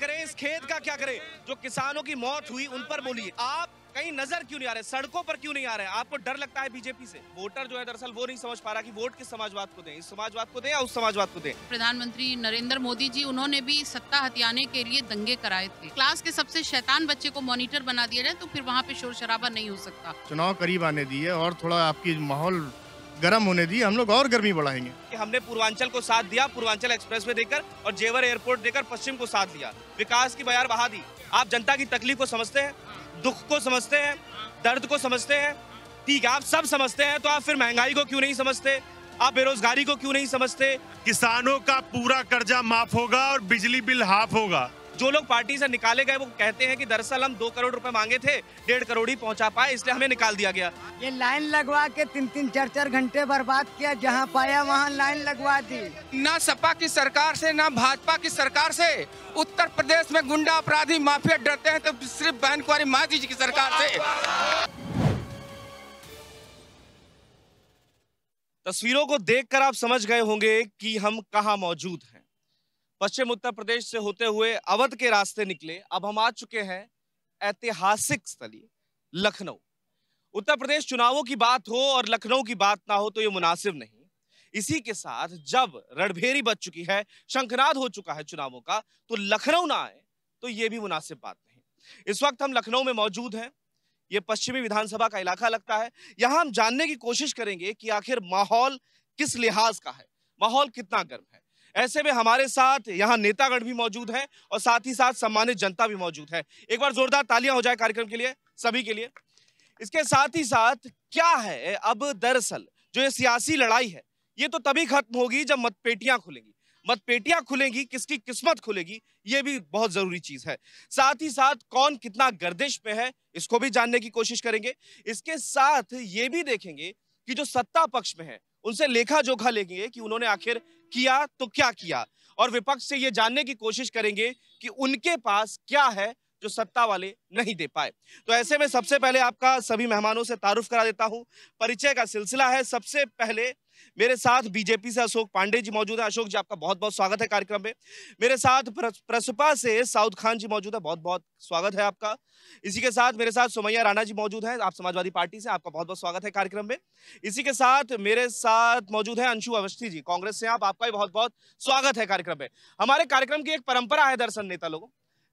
करें इस खेत का क्या करें जो किसानों की मौत हुई उन पर बोलिए आप कहीं नजर क्यों नहीं आ रहे सड़कों पर क्यों नहीं आ रहे आपको डर लगता है बीजेपी से वोटर जो है दरअसल वो नहीं समझ पा रहा कि वोट किस समाजवाद को दें इस समाजवाद को दें या उस समाजवाद को दें प्रधानमंत्री नरेंद्र मोदी जी उन्होंने भी सत्ता हथियाने के लिए दंगे कराए थे क्लास के सबसे शैतान बच्चे को मॉनिटर बना दिया जाए तो फिर वहाँ पे शोर शराबा नहीं हो सकता चुनाव करीब आने दिए और थोड़ा आपकी माहौल गर्म होने दी हम लोग और गर्मी बढ़ाएंगे हमने पूर्वांचल को साथ दिया पूर्वांचल एक्सप्रेस वे देकर और जेवर एयरपोर्ट देकर पश्चिम को साथ दिया विकास की बयार बहा दी आप जनता की तकलीफ को समझते हैं दुख को समझते हैं दर्द को समझते हैं ठीक है आप सब समझते हैं तो आप फिर महंगाई को क्यों नहीं समझते आप बेरोजगारी को क्यों नहीं समझते किसानों का पूरा कर्जा माफ होगा और बिजली बिल हाफ होगा जो लोग पार्टी से निकाले गए वो कहते हैं कि दरअसल हम दो करोड़ रुपए मांगे थे डेढ़ करोड़ ही पहुंचा पाए इसलिए हमें निकाल दिया गया ये लाइन लगवा के तीन तीन चार चार घंटे बर्बाद किया जहाँ पाया वहाँ लाइन लगवा दी न सपा की सरकार से न भाजपा की सरकार से उत्तर प्रदेश में गुंडा अपराधी माफिया डरते हैं तो सिर्फ बहन कुमारी माजी जी की सरकार से तस्वीरों को देखकर आप समझ गए होंगे कि हम कहाँ मौजूद हैं पश्चिम उत्तर प्रदेश से होते हुए अवध के रास्ते निकले अब हम आ चुके हैं ऐतिहासिक स्थलीय लखनऊ उत्तर प्रदेश चुनावों की बात हो और लखनऊ की बात ना हो तो ये मुनासिब नहीं इसी के साथ जब रणभेरी बच चुकी है शंखनाद हो चुका है चुनावों का तो लखनऊ ना आए तो ये भी मुनासिब बात नहीं इस वक्त हम लखनऊ में मौजूद हैं ये पश्चिमी विधानसभा का इलाका लगता है यहाँ हम जानने की कोशिश करेंगे कि आखिर माहौल किस लिहाज का है माहौल कितना गर्म है ऐसे में हमारे साथ यहाँ नेतागण भी मौजूद हैं और साथ ही साथ सम्मानित जनता भी मौजूद है एक बार जोरदार तालियां हो जाए कार्यक्रम के लिए सभी के लिए इसके साथ ही साथ क्या है अब दरअसल जो ये सियासी लड़ाई है ये तो तभी खत्म होगी जब मतपेटियां खुलेंगी मतपेटियां खुलेंगी किसकी किस्मत खुलेगी ये भी बहुत जरूरी चीज है साथ ही साथ कौन कितना गर्दिश पे है इसको भी जानने की कोशिश करेंगे इसके साथ ये भी देखेंगे कि जो सत्ता पक्ष में है उनसे लेखा जोखा लेंगे कि उन्होंने आखिर किया तो क्या किया और विपक्ष से ये जानने की कोशिश करेंगे कि उनके पास क्या है जो सत्ता वाले नहीं दे पाए तो ऐसे में सबसे पहले आपका सभी मेहमानों से तारुफ करा देता हूँ परिचय का सिलसिला है सबसे पहले मेरे साथ बीजेपी से अशोक पांडे जी मौजूद है अशोक जी आपका बहुत बहुत स्वागत है कार्यक्रम में मेरे साथ प्रसपा से साउद खान जी मौजूद है बहुत बहुत स्वागत है आपका इसी के साथ मेरे साथ सोमैया राणा जी मौजूद है आप समाजवादी पार्टी से आपका बहुत बहुत स्वागत है कार्यक्रम में इसी के साथ मेरे साथ मौजूद है अंशु अवस्थी जी कांग्रेस से आप आपका भी बहुत बहुत स्वागत है कार्यक्रम में हमारे कार्यक्रम की एक परंपरा है दर्शन नेता लोगों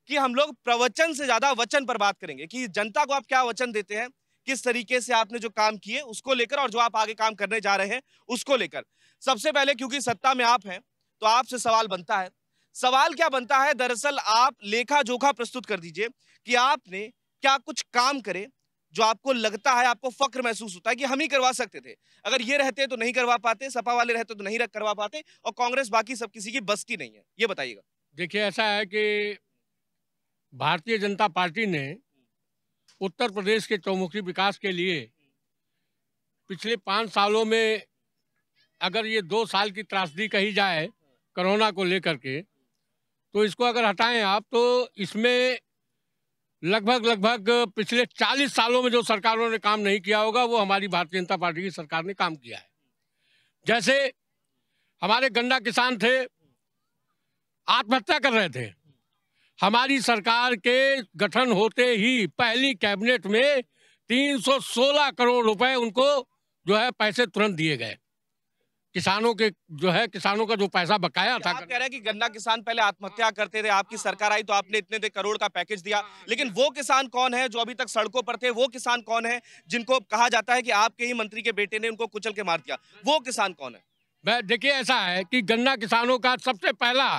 कि हम लोग प्रवचन से ज्यादा वचन पर बात करेंगे कि जनता को आप क्या वचन देते हैं किस तरीके से आपने जो काम किए उसको लेकर और जो आप आगे काम करने जा रहे हैं उसको लेकर सबसे पहले क्योंकि सत्ता में आप हैं तो आपसे सवाल बनता है सवाल क्या बनता है दरअसल आप लेखा जोखा प्रस्तुत कर दीजिए कि आपने क्या कुछ काम करे जो आपको लगता है आपको फक्र महसूस होता है कि हम ही करवा सकते थे अगर ये रहते तो नहीं करवा पाते सपा वाले रहते तो नहीं करवा पाते और कांग्रेस बाकी सब किसी की बस की नहीं है ये बताइएगा देखिए ऐसा है कि भारतीय जनता पार्टी ने उत्तर प्रदेश के चौमुखी विकास के लिए पिछले पाँच सालों में अगर ये दो साल की त्रासदी कही जाए कोरोना को लेकर के तो इसको अगर हटाएं आप तो इसमें लगभग लगभग पिछले चालीस सालों में जो सरकारों ने काम नहीं किया होगा वो हमारी भारतीय जनता पार्टी की सरकार ने काम किया है जैसे हमारे गंदा किसान थे आत्महत्या कर रहे थे हमारी सरकार के गठन होते ही पहली कैबिनेट में 316 करोड़ रुपए उनको जो है पैसे तुरंत दिए गए किसानों के जो है किसानों का जो पैसा बकाया था आप कह रहे हैं कि गन्ना किसान पहले आत्महत्या करते थे आपकी सरकार आई तो आपने इतने दे करोड़ का पैकेज दिया लेकिन वो किसान कौन है जो अभी तक सड़कों पर थे वो किसान कौन है जिनको कहा जाता है कि आपके ही मंत्री के बेटे ने उनको कुचल के मार दिया वो किसान कौन है मैं देखिए ऐसा है कि गन्ना किसानों का सबसे पहला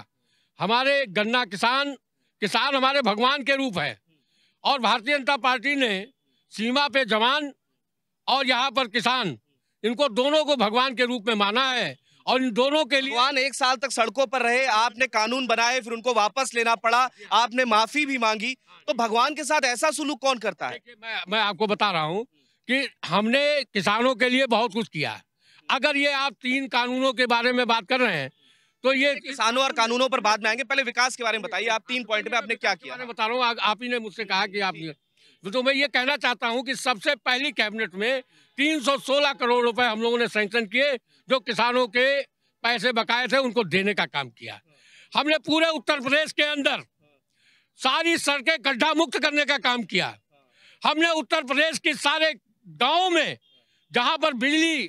हमारे गन्ना किसान किसान हमारे भगवान के रूप है और भारतीय जनता पार्टी ने सीमा पे जवान और यहाँ पर किसान इनको दोनों को भगवान के रूप में माना है और इन दोनों के लिए भगवान एक साल तक सड़कों पर रहे आपने कानून बनाए फिर उनको वापस लेना पड़ा आपने माफी भी मांगी तो भगवान के साथ ऐसा सुलूक कौन करता है मैं मैं आपको बता रहा हूँ कि हमने किसानों के लिए बहुत कुछ किया अगर ये आप तीन कानूनों के बारे में बात कर रहे हैं तो ये किसानों और कानूनों पर बाद में आएंगे पहले विकास के बारे में बताइए आप तीन पॉइंट में आपने क्या किया मैं बता रहा हूँ आप ही ने मुझसे कहा कि आप तो मैं ये कहना चाहता हूँ कि सबसे पहली कैबिनेट में 316 करोड़ रुपए हम लोगों ने सेंक्शन किए जो किसानों के पैसे बकाए थे उनको देने का काम किया हमने पूरे उत्तर प्रदेश के अंदर सारी सड़कें गड्ढा मुक्त करने का काम किया हमने उत्तर प्रदेश के सारे गाँव में जहाँ पर बिजली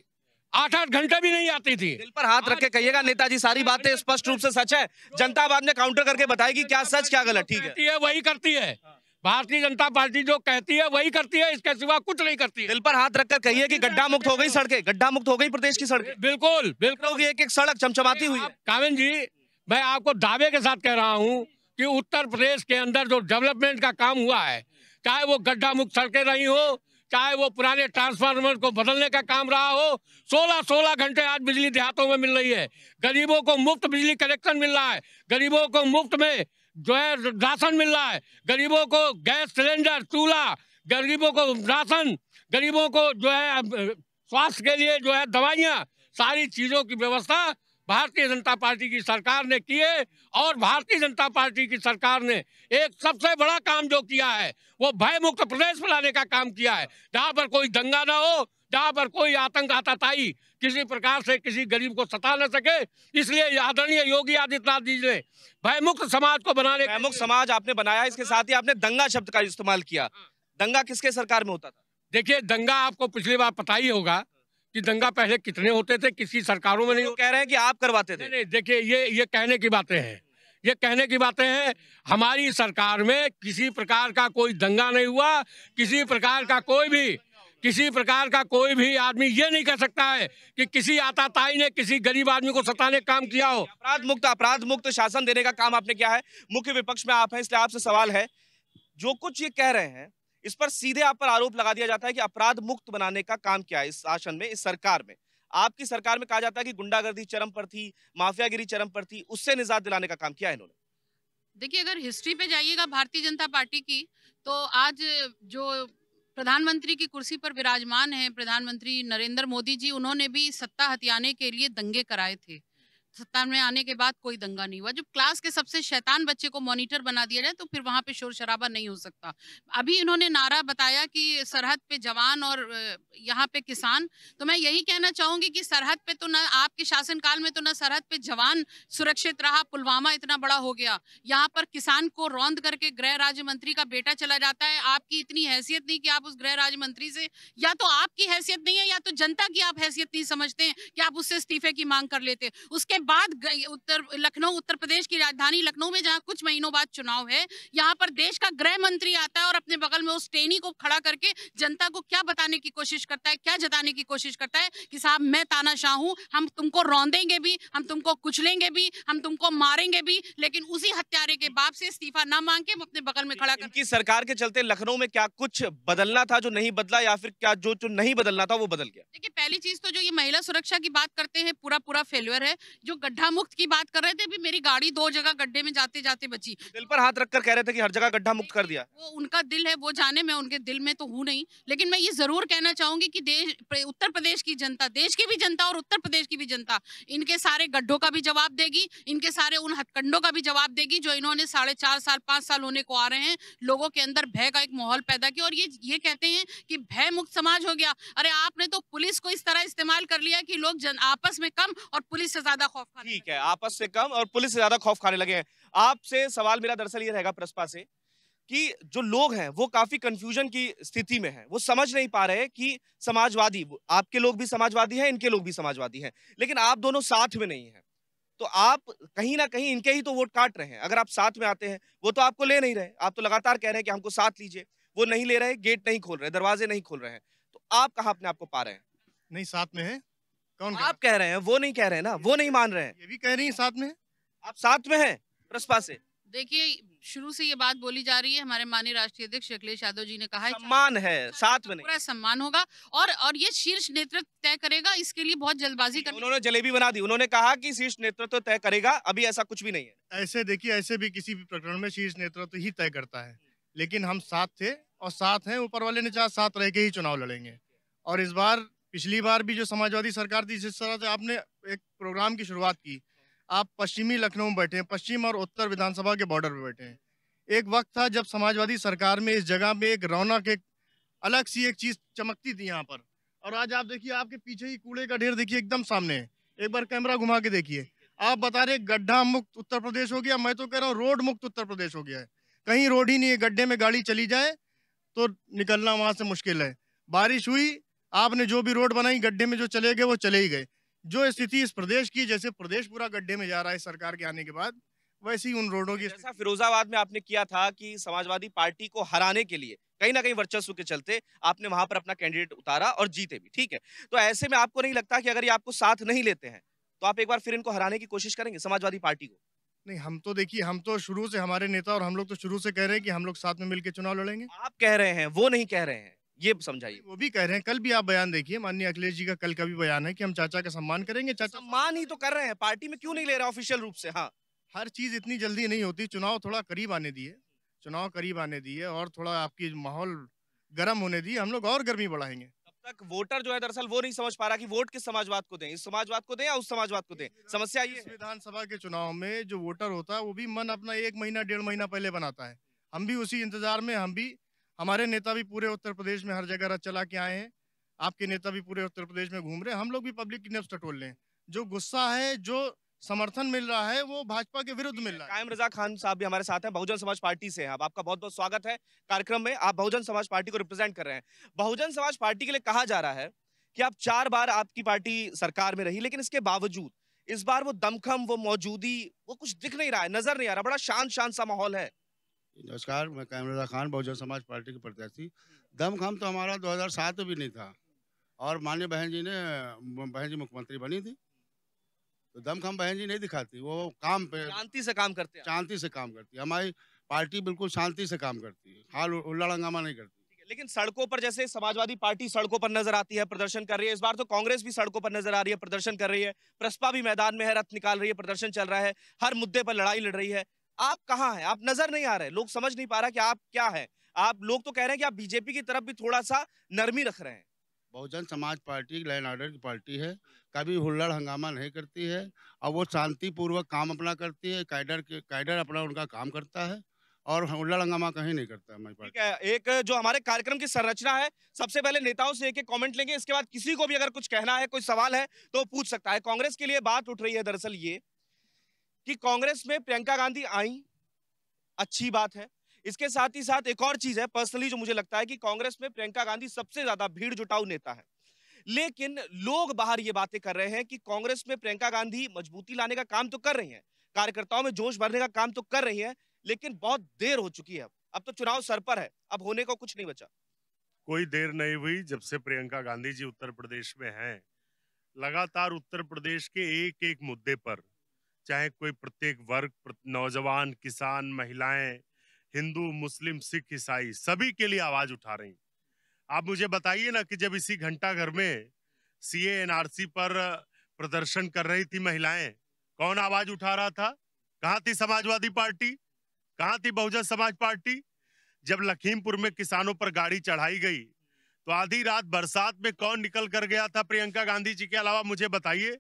आठ आठ घंटे भी नहीं आती थी दिल पर हाथ रख के कहिएगा नेताजी सारी बातें स्पष्ट रूप से सच है जनता बाद में काउंटर करके बताएगी क्या सच क्या गलत ठीक है वही करती है भारतीय जनता पार्टी जो कहती है वही करती है इसके सिवा कुछ नहीं करती दिल पर हाथ रखकर कहिए कि गड्ढा मुक्त हो गई सड़कें गड्ढा मुक्त हो गई प्रदेश की सड़कें बिल्कुल बिल्कुल एक एक सड़क चमचमाती हुई कामिन जी मैं आपको दावे के साथ कह रहा हूँ कि उत्तर प्रदेश के अंदर जो डेवलपमेंट का काम हुआ है चाहे वो गड्ढा मुक्त सड़कें रही हो चाहे वो पुराने ट्रांसफार्मर को बदलने का काम रहा हो सोलह सोलह घंटे आज बिजली देहातों में मिल रही है गरीबों को मुफ्त बिजली कनेक्शन मिल रहा है गरीबों को मुफ्त में जो है राशन मिल रहा है गरीबों को गैस सिलेंडर चूल्हा गरीबों को राशन गरीबों को जो है स्वास्थ्य के लिए जो है दवाइयाँ सारी चीज़ों की व्यवस्था भारतीय जनता पार्टी की सरकार ने किए और भारतीय जनता पार्टी की सरकार ने एक सबसे बड़ा काम जो किया है वो भयमुक्त प्रदेश बनाने का काम किया है जहाँ पर कोई दंगा ना हो जहाँ पर कोई आतंक आताताई किसी प्रकार से किसी गरीब को सता न सके इसलिए आदरणीय योगी आदित्यनाथ जी ने भयमुक्त समाज को बनाने भयमुक्त समाज आपने बनाया इसके साथ ही आपने दंगा शब्द का इस्तेमाल किया हाँ। दंगा किसके सरकार में होता था देखिए दंगा आपको पिछली बार पता ही होगा कि दंगा पहले कितने होते थे किसी सरकारों में तो नहीं कह रहे हैं कि आप करवाते थे नहीं देखिए ये ये कहने की बातें हैं ये कहने की बातें हैं हमारी सरकार में किसी प्रकार का कोई दंगा नहीं हुआ किसी प्रकार का कोई भी किसी प्रकार का कोई भी आदमी ये नहीं कह सकता है कि किसी आताताई ने किसी गरीब आदमी को सताने काम किया हो अपराध मुक्त अपराध मुक्त शासन देने का काम आपने किया है मुख्य विपक्ष में आप हैं इसलिए आपसे सवाल है जो कुछ ये कह रहे हैं इस पर सीधे आप पर आरोप लगा दिया जाता है कि अपराध मुक्त बनाने का काम क्या है इस शासन में इस सरकार में आपकी सरकार में कहा जाता है कि गुंडागर्दी चरम पर थी माफियागिरी चरम पर थी उससे निजात दिलाने का काम किया है इन्होंने देखिए अगर हिस्ट्री पे जाइएगा भारतीय जनता पार्टी की तो आज जो प्रधानमंत्री की कुर्सी पर विराजमान है प्रधानमंत्री नरेंद्र मोदी जी उन्होंने भी सत्ता हथियाने के लिए दंगे कराए थे सत्ता में आने के बाद कोई दंगा नहीं हुआ जब क्लास के सबसे शैतान बच्चे को मॉनिटर बना दिया जाए तो फिर वहाँ पे शोर शराबा नहीं हो सकता अभी इन्होंने नारा बताया कि सरहद पे जवान और यहाँ पे किसान तो मैं यही कहना चाहूंगी कि सरहद पे तो ना आपके शासनकाल में तो ना सरहद पे जवान सुरक्षित रहा पुलवामा इतना बड़ा हो गया यहाँ पर किसान को रौंद करके गृह राज्य मंत्री का बेटा चला जाता है आपकी इतनी हैसियत नहीं कि आप उस गृह राज्य मंत्री से या तो आपकी हैसियत नहीं है या तो जनता की आप हैसियत नहीं समझते हैं कि आप उससे इस्तीफे की मांग कर लेते उसके बाद उत्तर लखनऊ उत्तर प्रदेश की राजधानी लखनऊ में जहाँ कुछ महीनों बाद चुनाव है यहाँ पर देश का गृह मंत्री आता है और अपने बगल में उस टेनी को खड़ा करके जनता को क्या बताने की कोशिश करता है क्या जताने की कोशिश करता है कि साहब मैं तानाशाह हूँ हम तुमको रौंदेंगे भी हम तुमको कुचलेंगे भी हम तुमको मारेंगे भी लेकिन उसी हत्यारे के बाप से इस्तीफा ना मांग के हम अपने बगल में खड़ा कर सरकार के चलते लखनऊ में क्या कुछ बदलना था जो नहीं बदला या फिर क्या जो जो नहीं बदलना था वो बदल गया देखिए पहली चीज तो जो ये महिला सुरक्षा की बात करते हैं पूरा पूरा फेलियर है जो गड्ढा मुक्त की बात कर रहे थे भी मेरी गाड़ी दो जगह गड्ढे में जाते जाते बची दिल पर हाथ रखकर कह रहे थे कि हर जगह गड्ढा मुक्त कर दिया वो उनका दिल है वो जाने मैं उनके दिल में तो हूँ नहीं लेकिन मैं ये जरूर कहना चाहूंगी की देश उत्तर प्रदेश की जनता देश की भी जनता और उत्तर प्रदेश की भी जनता इनके सारे गड्ढों का भी जवाब देगी इनके सारे उन हथकंडों का भी जवाब देगी जो इन्होंने साढ़े चार साल पांच साल होने को आ रहे हैं लोगों के अंदर भय का एक माहौल पैदा किया और ये ये कहते हैं कि भय मुक्त समाज हो गया अरे आपने तो पुलिस को इस तरह इस्तेमाल कर लिया कि लोग जन आपस में कम और पुलिस से ज्यादा खौफ खाने ठीक है आपस से कम और पुलिस से ज्यादा खौफ खाने लगे हैं आपसे सवाल मेरा दरअसल ये रहेगा प्रसपा से कि जो लोग हैं वो काफी कंफ्यूजन की स्थिति में हैं वो समझ नहीं पा रहे कि समाजवादी आपके लोग भी समाजवादी हैं इनके लोग भी समाजवादी हैं लेकिन आप दोनों साथ में नहीं हैं तो आप कहीं ना कहीं इनके ही तो वोट काट रहे हैं अगर आप साथ में आते हैं वो तो आपको ले नहीं रहे आप तो लगातार कह रहे हैं कि हमको साथ लीजिए वो नहीं ले रहे गेट नहीं खोल रहे दरवाजे नहीं खोल रहे हैं तो आप कहाँ अपने आप को पा रहे हैं नहीं साथ में है कौन आप कह रहे हैं वो नहीं कह रहे हैं ना वो नहीं मान रहे हैं ये भी कह रही है साथ में आप साथ में हैं प्रसपा से देखिए शुरू से ये बात बोली जा रही है हमारे माननीय राष्ट्रीय अध्यक्ष अखिलेश यादव जी ने कहा सम्मान है अच्छा, साथ में पूरा सम्मान होगा और और ये शीर्ष नेतृत्व तय करेगा इसके लिए बहुत जल्दबाजी कर उन्होंने जलेबी बना दी उन्होंने कहा कि शीर्ष नेतृत्व तय करेगा अभी ऐसा कुछ भी नहीं है ऐसे देखिए ऐसे भी किसी भी प्रकरण में शीर्ष नेतृत्व ही तय करता है लेकिन हम साथ थे और साथ हैं ऊपर वाले ने चाहे साथ रह के ही चुनाव लड़ेंगे और इस बार पिछली बार भी जो समाजवादी सरकार थी जिस तरह से आपने एक प्रोग्राम की शुरुआत की आप पश्चिमी लखनऊ में बैठे हैं पश्चिम और उत्तर विधानसभा के बॉर्डर पर बैठे हैं एक वक्त था जब समाजवादी सरकार में इस जगह पे एक रौनक एक अलग सी एक चीज़ चमकती थी यहाँ पर और आज आप देखिए आपके पीछे ही कूड़े का ढेर देखिए एकदम सामने है एक बार कैमरा घुमा के देखिए आप बता रहे गड्ढा मुक्त उत्तर प्रदेश हो गया मैं तो कह रहा हूँ रोड मुक्त उत्तर प्रदेश हो गया है कहीं रोड ही नहीं है गड्ढे में गाड़ी चली जाए तो निकलना वहाँ से मुश्किल है बारिश हुई आपने जो भी रोड बनाई गड्ढे में जो चले गए वो चले ही गए जो स्थिति इस प्रदेश की जैसे प्रदेश पूरा गड्ढे में जा रहा है सरकार के आने के बाद वैसी उन रोडों की जैसा फिरोजाबाद में आपने किया था कि समाजवादी पार्टी को हराने के लिए कहीं ना कहीं वर्चस्व के चलते आपने वहां पर अपना कैंडिडेट उतारा और जीते भी ठीक है तो ऐसे में आपको नहीं लगता कि अगर ये आपको साथ नहीं लेते हैं तो आप एक बार फिर इनको हराने की कोशिश करेंगे समाजवादी पार्टी को नहीं हम तो देखिए हम तो शुरू से हमारे नेता और हम लोग तो शुरू से कह रहे हैं कि हम लोग साथ में मिलकर चुनाव लड़ेंगे आप कह रहे हैं वो नहीं कह रहे हैं ये समझाइए वो भी कह रहे हैं कल भी आप बयान देखिए माननीय अखिलेश जी का कल का भी बयान है कि हम चाचा का सम्मान करेंगे चाचा सम्मान ही तो कर रहे हैं पार्टी में क्यों नहीं ले रहा ऑफिशियल रूप से हाँ हर चीज इतनी जल्दी नहीं होती चुनाव थोड़ा करीब आने दिए चुनाव करीब आने दिए और थोड़ा आपकी माहौल गर्म होने दिए हम लोग और गर्मी बढ़ाएंगे अब तक वोटर जो है दरअसल वो नहीं समझ पा रहा कि वोट किस समाजवाद को दें इस समाजवाद को दें या उस समाजवाद को दें समस्या ये विधानसभा के चुनाव में जो वोटर होता है वो भी मन अपना एक महीना डेढ़ महीना पहले बनाता है हम भी उसी इंतजार में हम भी हमारे नेता भी पूरे उत्तर प्रदेश में हर जगह चला के आए हैं आपके नेता भी पूरे उत्तर प्रदेश में घूम रहे हैं हम लोग भी पब्लिक की नफ्स टटोल लें जो गुस्सा है जो समर्थन मिल रहा है वो भाजपा के विरुद्ध मिल रहा है कायम रजा खान साहब भी हमारे साथ हैं बहुजन समाज पार्टी से हैं आप आपका बहुत बहुत स्वागत है कार्यक्रम में आप बहुजन समाज पार्टी को रिप्रेजेंट कर रहे हैं बहुजन समाज पार्टी के लिए कहा जा रहा है कि आप चार बार आपकी पार्टी सरकार में रही लेकिन इसके बावजूद इस बार वो दमखम वो मौजूदी वो कुछ दिख नहीं रहा है नजर नहीं आ रहा बड़ा शांत शांत सा माहौल है नमस्कार मैं कैमरा खान बहुजन समाज पार्टी के प्रत्याशी दमखम तो हमारा 2007 सात भी नहीं था और मान्य बहन जी ने बहन जी मुख्यमंत्री बनी थी तो दमखम बहन जी नहीं दिखाती वो काम पे शांति से काम करती है शांति से काम करती है हमारी पार्टी बिल्कुल शांति से काम करती है हाल उल्ला हंगामा नहीं करती लेकिन सड़कों पर जैसे समाजवादी पार्टी सड़कों पर नजर आती है प्रदर्शन कर रही है इस बार तो कांग्रेस भी सड़कों पर नजर आ रही है प्रदर्शन कर रही है प्रसपा भी मैदान में है रथ निकाल रही है प्रदर्शन चल रहा है हर मुद्दे पर लड़ाई लड़ रही है आप कहाँ हैं आप नजर नहीं आ रहे लोग समझ नहीं पा रहा कि आप क्या हैं आप लोग तो कह रहे हैं कि आप बीजेपी की तरफ भी थोड़ा सा नरमी रख रहे हैं Bahujan Samaj party line order की पार्टी है कभी हुल्लड़ हंगामा नहीं करती है और वो शांतिपूर्वक काम अपना करती है कैडर के कैडर अपना उनका काम करता है और हुल्लड़ हंगामा कहीं नहीं करता है ठीक है एक जो हमारे कार्यक्रम की संरचना है सबसे पहले नेताओं से एक एक कॉमेंट लेंगे इसके बाद किसी को भी अगर कुछ कहना है कोई सवाल है तो पूछ सकता है कांग्रेस के लिए बात उठ रही है दरअसल ये कि कांग्रेस में प्रियंका गांधी आई अच्छी बात है इसके साथ ही साथ एक और चीज है पर्सनली जो मुझे लगता है कि कांग्रेस में प्रियंका गांधी सबसे ज्यादा भीड़ जुटाऊ नेता है लेकिन लोग बाहर ये बातें कर रहे हैं कि कांग्रेस में प्रियंका गांधी मजबूती लाने का काम तो कर रही है कार्यकर्ताओं में जोश भरने का काम तो कर रही है लेकिन बहुत देर हो चुकी है अब तो चुनाव सर पर है अब होने को कुछ नहीं बचा कोई देर नहीं हुई जब से प्रियंका गांधी जी उत्तर प्रदेश में हैं लगातार उत्तर प्रदेश के एक एक मुद्दे पर चाहे कोई प्रत्येक वर्ग नौजवान किसान महिलाएं हिंदू मुस्लिम सिख ईसाई सभी के लिए आवाज उठा रही आप मुझे बताइए ना कि जब इसी घंटा घर में सी एनआरसी पर प्रदर्शन कर रही थी महिलाएं कौन आवाज उठा रहा था कहाँ थी समाजवादी पार्टी कहाँ थी बहुजन समाज पार्टी जब लखीमपुर में किसानों पर गाड़ी चढ़ाई गई तो आधी रात बरसात में कौन निकल कर गया था प्रियंका गांधी जी के अलावा मुझे बताइए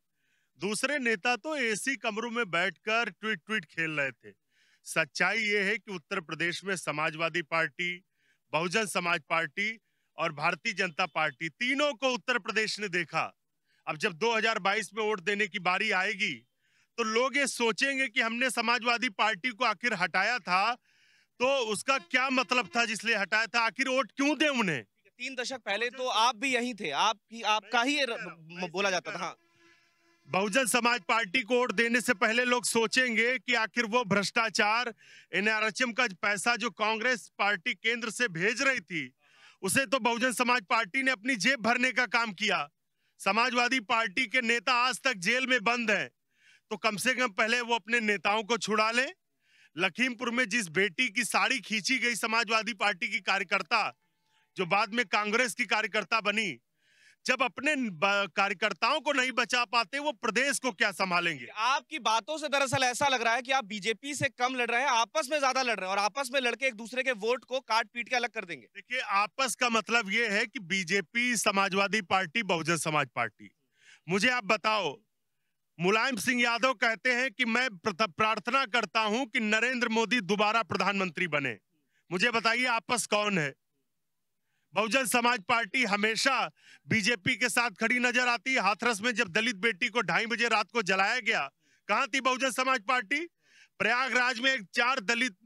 दूसरे नेता तो एसी कमरों में बैठकर ट्वीट ट्वीट खेल रहे थे सच्चाई ये है कि उत्तर प्रदेश में समाजवादी पार्टी बहुजन समाज पार्टी और भारतीय जनता पार्टी तीनों को उत्तर प्रदेश ने देखा अब जब 2022 में वोट देने की बारी आएगी तो लोग ये सोचेंगे कि हमने समाजवादी पार्टी को आखिर हटाया था तो उसका क्या मतलब था जिसलिए हटाया था आखिर वोट क्यों दें उन्हें तीन दशक पहले तो आप भी यहीं थे आपकी आपका ही बोला जाता था हाँ बहुजन समाज पार्टी को वोट देने से पहले लोग सोचेंगे कि आखिर वो भ्रष्टाचार एनआरएचएम का पैसा जो कांग्रेस पार्टी केंद्र से भेज रही थी उसे तो बहुजन समाज पार्टी ने अपनी जेब भरने का काम किया समाजवादी पार्टी के नेता आज तक जेल में बंद हैं तो कम से कम पहले वो अपने नेताओं को छुड़ा लें लखीमपुर में जिस बेटी की साड़ी खींची गई समाजवादी पार्टी की कार्यकर्ता जो बाद में कांग्रेस की कार्यकर्ता बनी जब अपने कार्यकर्ताओं को नहीं बचा पाते वो प्रदेश को क्या संभालेंगे आपकी बातों से दरअसल ऐसा लग रहा है कि आप बीजेपी से कम लड़ रहे हैं आपस में ज्यादा लड़ रहे हैं और आपस में लड़के एक दूसरे के वोट को काट पीट के अलग कर देंगे देखिए आपस का मतलब ये है कि बीजेपी समाजवादी पार्टी बहुजन समाज पार्टी मुझे आप बताओ मुलायम सिंह यादव कहते हैं कि मैं प्रार्थना करता हूं कि नरेंद्र मोदी दोबारा प्रधानमंत्री बने मुझे बताइए आपस कौन है बहुजन समाज पार्टी हमेशा बीजेपी के साथ खड़ी नजर आती है हाथरस में जब दलित बेटी को ढाई बजे रात को जलाया गया कहां थी बहुजन समाज पार्टी प्रयागराज में चार दलित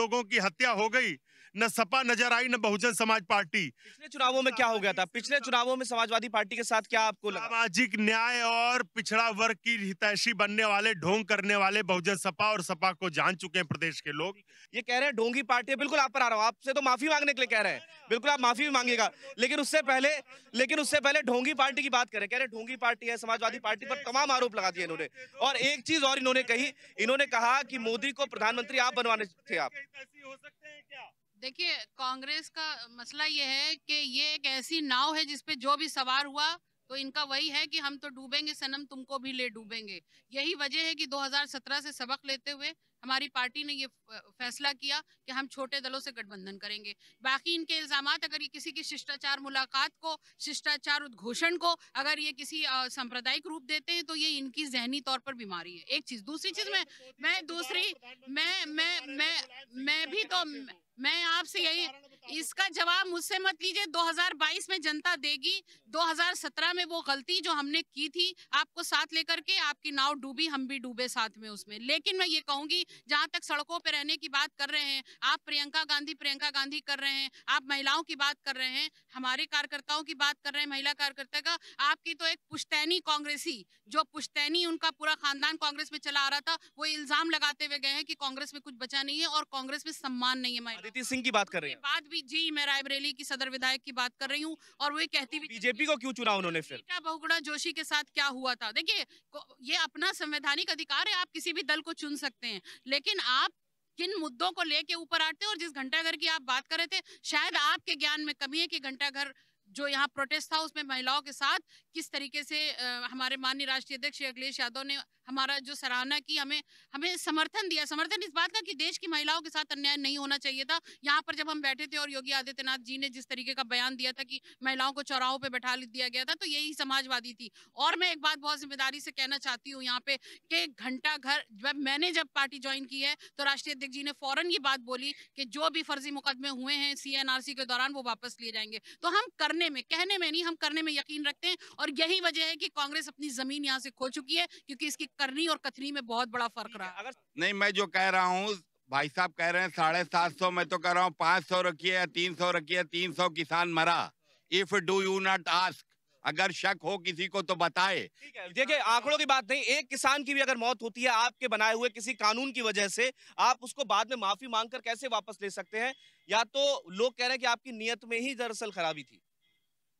लोगों की हत्या हो गई न सपा नजर आई न बहुजन समाज पार्टी पिछले चुनावों में क्या हो गया था पिछले चुनावों में समाजवादी पार्टी के साथ क्या आपको सामाजिक न्याय और पिछड़ा वर्ग की हितैषी बनने वाले ढोंग करने वाले बहुजन सपा और सपा को जान चुके हैं प्रदेश के लोग ये कह रहे हैं ढोंगी पार्टी बिल्कुल आप पर आ रहा हूँ आपसे तो माफी मांगने के लिए कह रहे हैं बिल्कुल आप माफी भी मांगेगा लेकिन उससे पहले लेकिन उससे पहले ढोंगी पार्टी की बात करें कह रहे ढोंगी पार्टी है समाजवादी पार्टी पर तमाम आरोप लगा दिए इन्होंने और एक चीज और इन्होंने कही इन्होंने कहा कि मोदी को प्रधानमंत्री आप बनवाने थे आप हो सकते हैं क्या देखिए कांग्रेस का मसला ये है कि ये एक ऐसी नाव है जिसपे जो भी सवार हुआ तो इनका वही है कि हम तो डूबेंगे सनम तुमको भी ले डूबेंगे यही वजह है कि 2017 से सबक लेते हुए हमारी पार्टी ने ये फैसला किया कि हम छोटे दलों से गठबंधन करेंगे बाकी इनके इल्ज़ाम अगर ये किसी की शिष्टाचार मुलाकात को शिष्टाचार उद्घोषण को अगर ये किसी सांप्रदायिक रूप देते हैं तो ये इनकी जहनी तौर पर बीमारी है एक चीज़ दूसरी चीज़ मैं मैं दूसरी मैं मैं मैं मैं भी तो मैं आपसे यही इसका जवाब मुझसे मत लीजिए 2022 में जनता देगी 2017 में वो गलती जो हमने की थी आपको साथ लेकर के आपकी नाव डूबी हम भी डूबे साथ में उसमें लेकिन मैं ये कहूंगी जहाँ तक सड़कों पर रहने की बात कर रहे हैं आप प्रियंका गांधी प्रियंका गांधी कर रहे हैं आप महिलाओं की बात कर रहे हैं हमारे कार्यकर्ताओं की बात कर रहे हैं महिला कार्यकर्ता का आपकी तो एक पुश्तैनी कांग्रेसी जो पुश्तैनी उनका पूरा खानदान कांग्रेस में चला आ रहा था वो इल्जाम लगाते हुए गए हैं कि कांग्रेस में कुछ बचा नहीं है और कांग्रेस में सम्मान नहीं है महिला सिंह की बात कर रही है बात भी जी मैं रायबरेली की सदर विधायक की बात कर रही हूँ और वो कहती भी बीजेपी को क्यों चुना उन्होंने फिर बहुगुणा जोशी के साथ क्या हुआ था देखिए ये अपना संवैधानिक अधिकार है आप किसी भी दल को चुन सकते हैं लेकिन आप किन मुद्दों को लेके ऊपर आते और जिस घंटाघर की आप बात कर रहे थे शायद आपके ज्ञान में कमी है कि घंटाघर जो यहाँ प्रोटेस्ट था उसमें महिलाओं के साथ किस तरीके से हमारे माननीय राष्ट्रीय अध्यक्ष अखिलेश यादव ने हमारा जो सराहना की हमें हमें समर्थन दिया समर्थन इस बात का कि देश की महिलाओं के साथ अन्याय नहीं होना चाहिए था यहाँ पर जब हम बैठे थे और योगी आदित्यनाथ जी ने जिस तरीके का बयान दिया था कि महिलाओं को चौराहों पर बैठा दिया गया था तो यही समाजवादी थी और मैं एक बात बहुत जिम्मेदारी से कहना चाहती हूँ यहाँ पे कि घंटा घर जब मैंने जब पार्टी ज्वाइन की है तो राष्ट्रीय अध्यक्ष जी ने फौरन ये बात बोली कि जो भी फर्जी मुकदमे हुए हैं सी के दौरान वो वापस लिए जाएंगे तो हम करने में कहने में नहीं हम करने में यकीन रखते हैं और और यही वजह है कि कांग्रेस अपनी जमीन यहाँ से खो चुकी है क्योंकि इसकी करनी और कथनी में बहुत बड़ा फर्क रहा अगर नहीं मैं जो कह रहा हूँ भाई साहब कह रहे हैं साढ़े सात सौ मैं तो कह रहा हूँ पांच सौ रखिए या तीन सौ रखिए तीन सौ किसान मरा if do you not ask अगर शक हो किसी को तो बताए देखिए आंकड़ों की बात नहीं एक किसान की भी अगर मौत होती है आपके बनाए हुए किसी कानून की वजह से आप उसको बाद में माफी मांगकर कैसे वापस ले सकते हैं या तो लोग कह रहे हैं कि आपकी नियत में ही दरअसल खराबी थी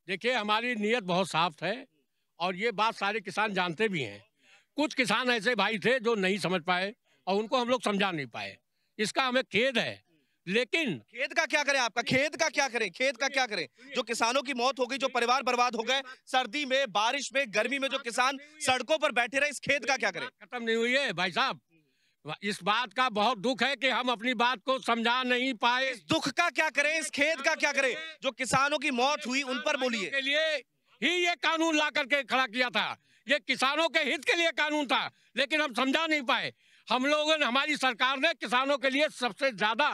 देखिए हमारी नीयत बहुत साफ है और ये बात सारे किसान जानते भी हैं कुछ किसान ऐसे भाई थे जो नहीं समझ पाए और उनको हम लोग समझा नहीं पाए इसका हमें खेद है लेकिन खेत का क्या करें आपका खेत का क्या करें खेत का क्या करें जो किसानों की मौत हो गई जो परिवार बर्बाद हो गए सर्दी में बारिश में गर्मी में जो किसान सड़कों पर बैठे रहे इस खेत का क्या करें खत्म नहीं हुई है भाई साहब इस बात का बहुत दुख है कि हम अपनी बात को समझा नहीं पाए इस दुख का क्या करें इस खेत का क्या करें जो किसानों की मौत हुई उन पर बोलिए के लिए ही ये कानून ला करके खड़ा किया था ये किसानों के हित के लिए कानून था लेकिन हम समझा नहीं पाए हम लोगों ने हमारी सरकार ने किसानों के लिए सबसे ज्यादा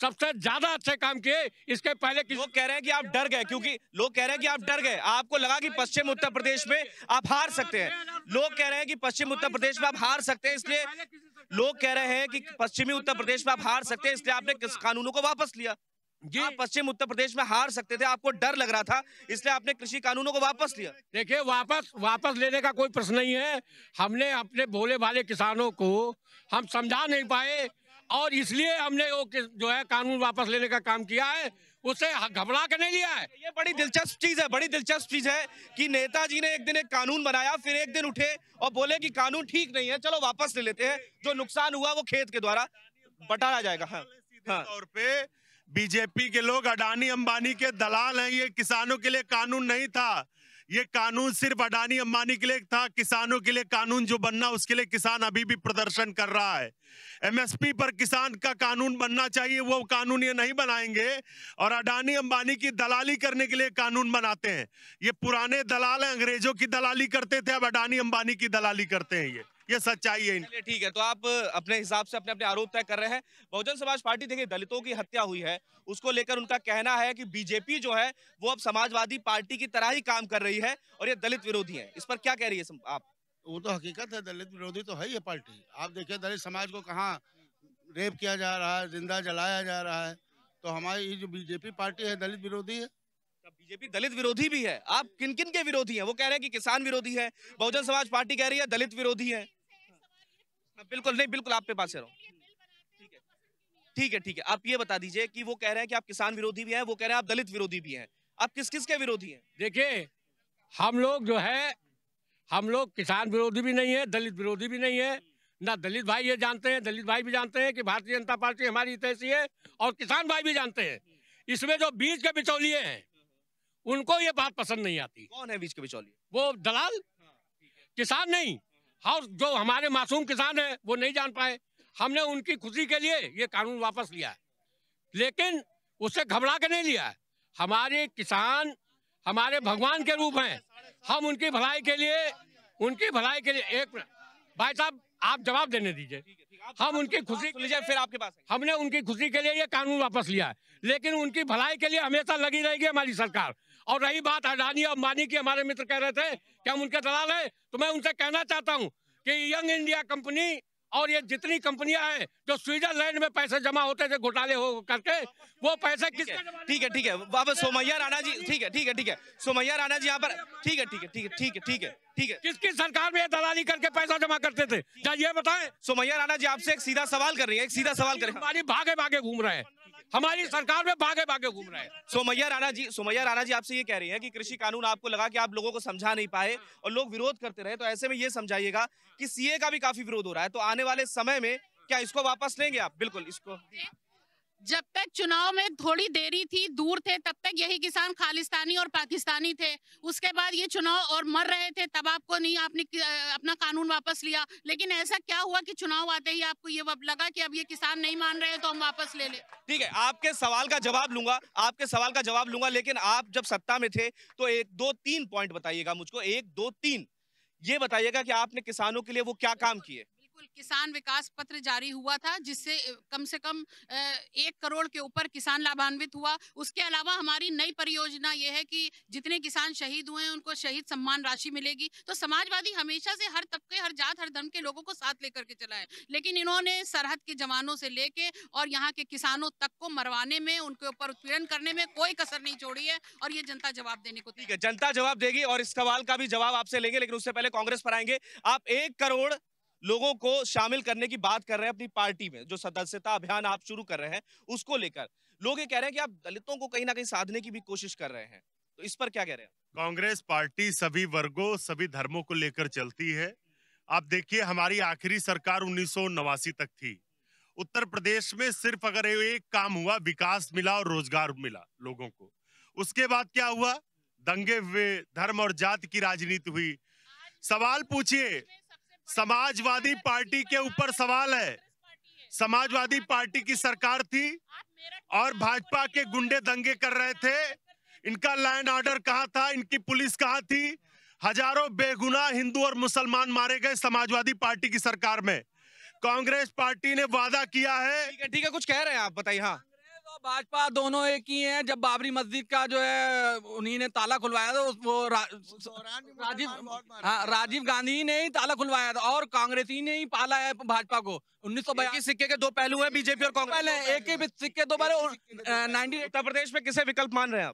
सबसे ज्यादा अच्छे काम किए इसके पहले कि लोग कह रहे हैं कि आप डर गए क्योंकि लोग कह रहे हैं कि आप डर गए आपको लगा कि पश्चिम उत्तर प्रदेश में आप हार सकते हैं लोग कह रहे हैं कि पश्चिम उत्तर प्रदेश में आप हार सकते हैं इसलिए लोग कह रहे हैं कि पश्चिमी उत्तर प्रदेश में आप हार सकते हैं इसलिए आपने किस कानूनों को वापस लिया जी आप पश्चिम उत्तर प्रदेश में हार सकते थे आपको डर लग रहा था इसलिए आपने कृषि कानूनों को वापस लिया देखिए वापस वापस लेने का कोई प्रश्न नहीं है हमने अपने भोले भाले किसानों को हम समझा नहीं पाए और इसलिए हमने वो जो है कानून वापस लेने का काम किया है उसे घबरा के नहीं लिया है ये बड़ी दिलचस्प चीज है बड़ी दिलचस्प चीज है कि नेताजी ने एक दिन एक कानून बनाया फिर एक दिन उठे और बोले कि कानून ठीक नहीं है चलो वापस ले लेते हैं जो नुकसान हुआ वो खेत के द्वारा बटाया जाएगा हाँ हाँ तौर पे बीजेपी के लोग अडानी अंबानी के दलाल हैं ये किसानों के लिए कानून नहीं था ये कानून सिर्फ अडानी अंबानी के लिए था किसानों के लिए कानून जो बनना उसके लिए किसान अभी भी प्रदर्शन कर रहा है एमएसपी पर किसान का कानून बनना चाहिए वो कानून ये नहीं बनाएंगे और अडानी अंबानी की दलाली करने के लिए कानून बनाते हैं ये पुराने दलाल अंग्रेजों की दलाली करते थे अब अडानी अंबानी की दलाली करते हैं ये ये सच्चाई है ठीक है तो आप अपने हिसाब से अपने अपने आरोप तय कर रहे हैं बहुजन समाज पार्टी देखिए दलितों की हत्या हुई है उसको लेकर उनका कहना है कि बीजेपी जो है वो अब समाजवादी पार्टी की तरह ही काम कर रही है और ये दलित विरोधी है इस पर क्या कह रही है आप वो तो हकीकत है दलित विरोधी तो है ये पार्टी आप देखिए दलित समाज को कहाँ रेप किया जा रहा है जिंदा जलाया जा रहा है तो हमारी जो बीजेपी पार्टी है दलित विरोधी है अच्छा, बीजेपी दलित विरोधी भी है आप किन किन के विरोधी हैं वो कह रहे हैं कि किसान विरोधी है बहुजन समाज पार्टी कह रही है दलित विरोधी है बिल्कुल नहीं बिल्कुल आप पे पास ठीक है ठीक है ठीक है आप ये बता दीजिए कि वो कह रहे हैं कि आप किसान विरोधी भी हैं वो कह रहे हैं आप दलित विरोधी भी हैं आप किस किस के विरोधी हैं देखिए हम लोग जो है हम लोग किसान विरोधी भी नहीं है दलित विरोधी भी नहीं है ना दलित भाई ये जानते हैं दलित भाई भी जानते हैं कि भारतीय जनता पार्टी हमारी हितैषी है और किसान भाई भी जानते हैं इसमें जो बीज के बिचौलिए हैं उनको ये बात पसंद नहीं आती कौन है बीज के बिचौलिए वो दलाल हाँ, किसान नहीं हाउस जो हमारे मासूम किसान हैं वो नहीं जान पाए हमने उनकी खुशी के लिए ये कानून वापस लिया है लेकिन उससे घबरा के नहीं लिया है हमारे किसान हमारे भगवान के रूप हैं हम उनकी भलाई के लिए उनकी भलाई के लिए एक भाई साहब आप जवाब देने दीजिए हम तो उनकी खुशी तो लीजिए फिर आपके पास हमने उनकी खुशी के लिए ये कानून वापस लिया है लेकिन उनकी भलाई के लिए हमेशा लगी रहेगी हमारी सरकार और रही बात अडानी और अंबानी की हमारे मित्र कह रहे थे कि हम उनके दलाल हैं तो मैं उनसे कहना चाहता हूँ कि यंग इंडिया कंपनी और ये जितनी कंपनियां हैं जो स्विट्जरलैंड में पैसे जमा होते थे घोटाले हो करके वो पैसे किस ठीक है ठीक है बाबा सोमैया राणा जी ठीक है ठीक है ठीक है सोमैया राणा जी यहाँ पर ठीक है ठीक है ठीक है ठीक है ठीक है ठीक है किसकी सरकार में दलाली करके पैसा जमा करते थे क्या ये बताए सोमैया राणा जी आपसे एक सीधा सवाल कर रही है एक सीधा सवाल कर रही है भागे भागे घूम रहे हैं हमारी सरकार में भागे भागे घूम रहे हैं सोमैया राणा जी सोमैया राणा जी आपसे ये कह रही है कि कृषि कानून आपको लगा कि आप लोगों को समझा नहीं पाए और लोग विरोध करते रहे तो ऐसे में ये समझाइएगा कि सीए का भी काफी विरोध हो रहा है तो आने वाले समय में क्या इसको वापस लेंगे आप बिल्कुल इसको जब तक चुनाव में थोड़ी देरी थी दूर थे तब तक यही किसान खालिस्तानी और पाकिस्तानी थे उसके बाद ये चुनाव और मर रहे थे तब आपको नहीं आपने अपना कानून वापस लिया लेकिन ऐसा क्या हुआ कि चुनाव आते ही आपको ये लगा कि अब ये किसान नहीं मान रहे तो हम वापस ले ले ठीक है आपके सवाल का जवाब लूंगा आपके सवाल का जवाब लूंगा लेकिन आप जब सत्ता में थे तो एक दो तीन पॉइंट बताइएगा मुझको एक दो तीन ये बताइएगा कि आपने किसानों के लिए वो क्या काम किए बिल्कुल किसान विकास पत्र जारी हुआ था जिससे कम से कम एक करोड़ के ऊपर किसान लाभान्वित हुआ उसके अलावा हमारी नई परियोजना ये है कि जितने किसान शहीद हुए हैं उनको शहीद सम्मान राशि मिलेगी तो समाजवादी हमेशा से हर तबके हर जात हर धर्म के लोगों को साथ लेकर के चला है लेकिन इन्होंने सरहद के जवानों से लेके और यहाँ के किसानों तक को मरवाने में उनके ऊपर उत्पीड़न करने में कोई कसर नहीं छोड़ी है और ये जनता जवाब देने को ठीक है जनता जवाब देगी और इस सवाल का भी जवाब आपसे लेंगे लेकिन उससे पहले कांग्रेस पर आएंगे आप एक करोड़ लोगों को शामिल करने की बात कर रहे हैं अपनी पार्टी में जो सदस्यता अभियान आप शुरू कर रहे हैं उसको लेकर लोग ये कह रहे हैं कि आप दलितों को कहीं ना कहीं साधने की भी कोशिश कर रहे हैं तो इस पर क्या कह रहे हैं कांग्रेस पार्टी सभी वर्गों सभी धर्मों को लेकर चलती है आप देखिए हमारी आखिरी सरकार उन्नीस तक थी उत्तर प्रदेश में सिर्फ अगर एक काम हुआ विकास मिला और रोजगार मिला लोगों को उसके बाद क्या हुआ दंगे हुए धर्म और जात की राजनीति हुई सवाल पूछिए समाजवादी पार्टी के ऊपर सवाल है समाजवादी पार्टी की सरकार थी और भाजपा के गुंडे दंगे कर रहे थे इनका लैंड ऑर्डर कहाँ था इनकी पुलिस कहाँ थी हजारों बेगुनाह हिंदू और मुसलमान मारे गए समाजवादी पार्टी की सरकार में कांग्रेस पार्टी ने वादा किया है ठीक है ठीक है कुछ कह रहे हैं आप बताइए हाँ भाजपा दोनों एक ही हैं जब बाबरी मस्जिद का जो है उन्हीं ने ताला खुलवाया था वो तो राजीव हाँ राजीव गांधी ने ही ताला खुलवाया था और कांग्रेस ही ने ही पाला है भाजपा को उन्नीस सौ सिक्के के दो पहलू हैं बीजेपी और कांग्रेस एक ही सिक्के दो पहले नाइनटीन उत्तर प्रदेश में किसे विकल्प मान रहे हैं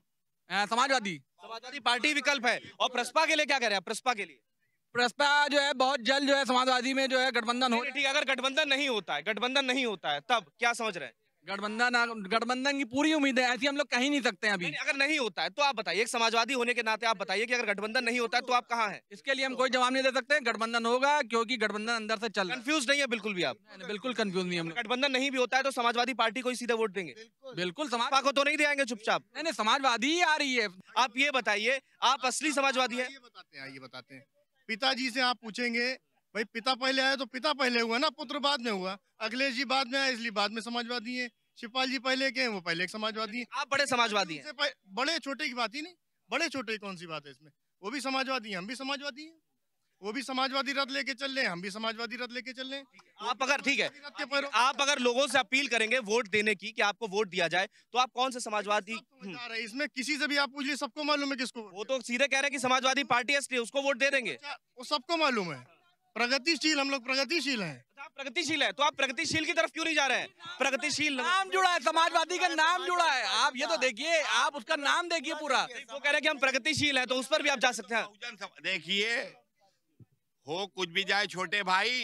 आप समाजवादी समाजवादी पार्टी विकल्प है और प्रसपा के लिए क्या कह रहे हैं प्रसपा के लिए प्रसपा जो है बहुत जल्द जो है समाजवादी में जो है गठबंधन हो ठीक अगर गठबंधन नहीं होता है गठबंधन नहीं होता है तब क्या समझ रहे हैं गठबंधन गठबंधन की पूरी उम्मीद है ऐसी हम लोग कहीं नहीं सकते हैं अभी नहीं, अगर नहीं होता है तो आप बताइए एक समाजवादी होने के नाते आप बताइए कि अगर गठबंधन नहीं होता है तो आप कहाँ हैं इसके लिए हम कोई जवाब नहीं दे सकते गठबंधन होगा क्योंकि गठबंधन अंदर से चल कंफ्यूज नहीं है बिल्कुल भी आप बिल्कुल कंफ्यूज नहीं हम गठबंधन नहीं भी होता है तो समाजवादी पार्टी को ही सीधे वोट देंगे बिल्कुल समाज को तो नहीं देंगे चुपचाप नहीं नहीं समाजवादी ही आ रही है आप ये बताइए आप असली समाजवादी है ये बताते हैं पिताजी से आप पूछेंगे भाई पिता पहले आया तो पिता पहले हुआ ना पुत्र बाद में हुआ अखिलेश जी बाद में आए इसलिए बाद में समाजवादी है शिवपाल जी पहले के हैं वो पहले एक समाजवादी है आप बड़े समाजवादी हैं बड़े छोटे की बात ही नहीं बड़े छोटे कौन सी बात है इसमें वो भी समाजवादी है हम भी समाजवादी है वो भी समाजवादी रथ लेके चल रहे हैं हम भी समाजवादी रथ लेके चल रहे हैं आप अगर ठीक है आप अगर लोगों से अपील करेंगे वोट देने की कि आपको वोट दिया जाए तो आप कौन से समाजवादी हम्म। इसमें किसी से भी आप पूछ लीजिए सबको मालूम है किसको वो तो सीधे कह रहे हैं कि समाजवादी पार्टी है उसको वोट दे देंगे अच्छा, वो सबको मालूम है प्रगतिशील हम लोग प्रगतिशील हैं अच्छा, प्रगतिशील है तो आप प्रगतिशील की तरफ क्यों नहीं जा रहे हैं प्रगतिशील नाम जुड़ा है समाजवादी का नाम जुड़ा है आप ये तो देखिए आप उसका नाम देखिए पूरा वो कह रहे हैं कि हम प्रगतिशील है तो उस पर भी आप जा सकते हैं देखिए हो कुछ भी जाए छोटे भाई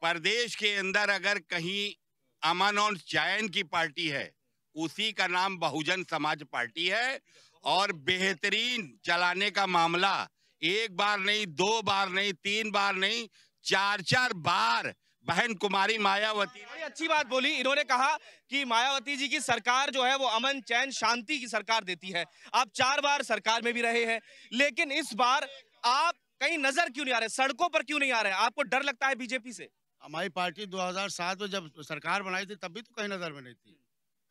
प्रदेश के अंदर अगर कहीं अमन और चयन की पार्टी है उसी का नाम बहुजन समाज पार्टी है और बेहतरीन चलाने का मामला एक बार नहीं दो बार नहीं तीन बार नहीं चार चार बार बहन कुमारी मायावती बड़ी अच्छी बात बोली इन्होंने कहा कि मायावती जी की सरकार जो है वो अमन चैन शांति की सरकार देती है आप चार बार सरकार में भी रहे हैं लेकिन इस बार आप कहीं नजर क्यों नहीं आ रहे सड़कों पर क्यों नहीं आ रहे आपको डर लगता है बीजेपी से हमारी पार्टी 2007 में जब सरकार बनाई थी तब भी तो कहीं नजर में नहीं थी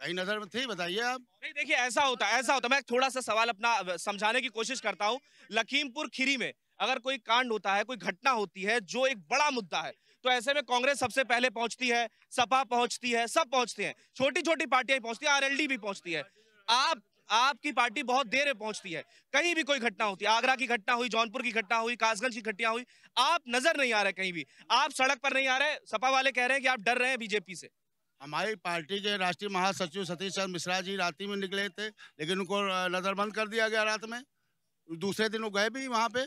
कहीं नजर में थी बताइए आप नहीं देखिए ऐसा होता है ऐसा होता मैं थोड़ा सा सवाल अपना समझाने की कोशिश करता हूँ लखीमपुर खीरी में अगर कोई कांड होता है कोई घटना होती है जो एक बड़ा मुद्दा है तो ऐसे में कांग्रेस सबसे पहले पहुंचती है सपा पहुंचती है सब पहुंचते हैं छोटी छोटी पार्टियां पहुंचती है आरएलडी भी पहुंचती है आप आपकी पार्टी बहुत देर में पहुंचती है कहीं भी कोई घटना होती है आगरा की घटना हुई जौनपुर की घटना हुई कासगंज की घटना हुई आप नजर नहीं आ रहे कहीं भी आप सड़क पर नहीं आ रहे सपा वाले कह रहे हैं कि आप डर रहे हैं बीजेपी से हमारी पार्टी के राष्ट्रीय महासचिव सतीश चंद्र मिश्रा जी रात में निकले थे लेकिन उनको नज़रबंद कर दिया गया रात में दूसरे दिन वो गए भी वहाँ पे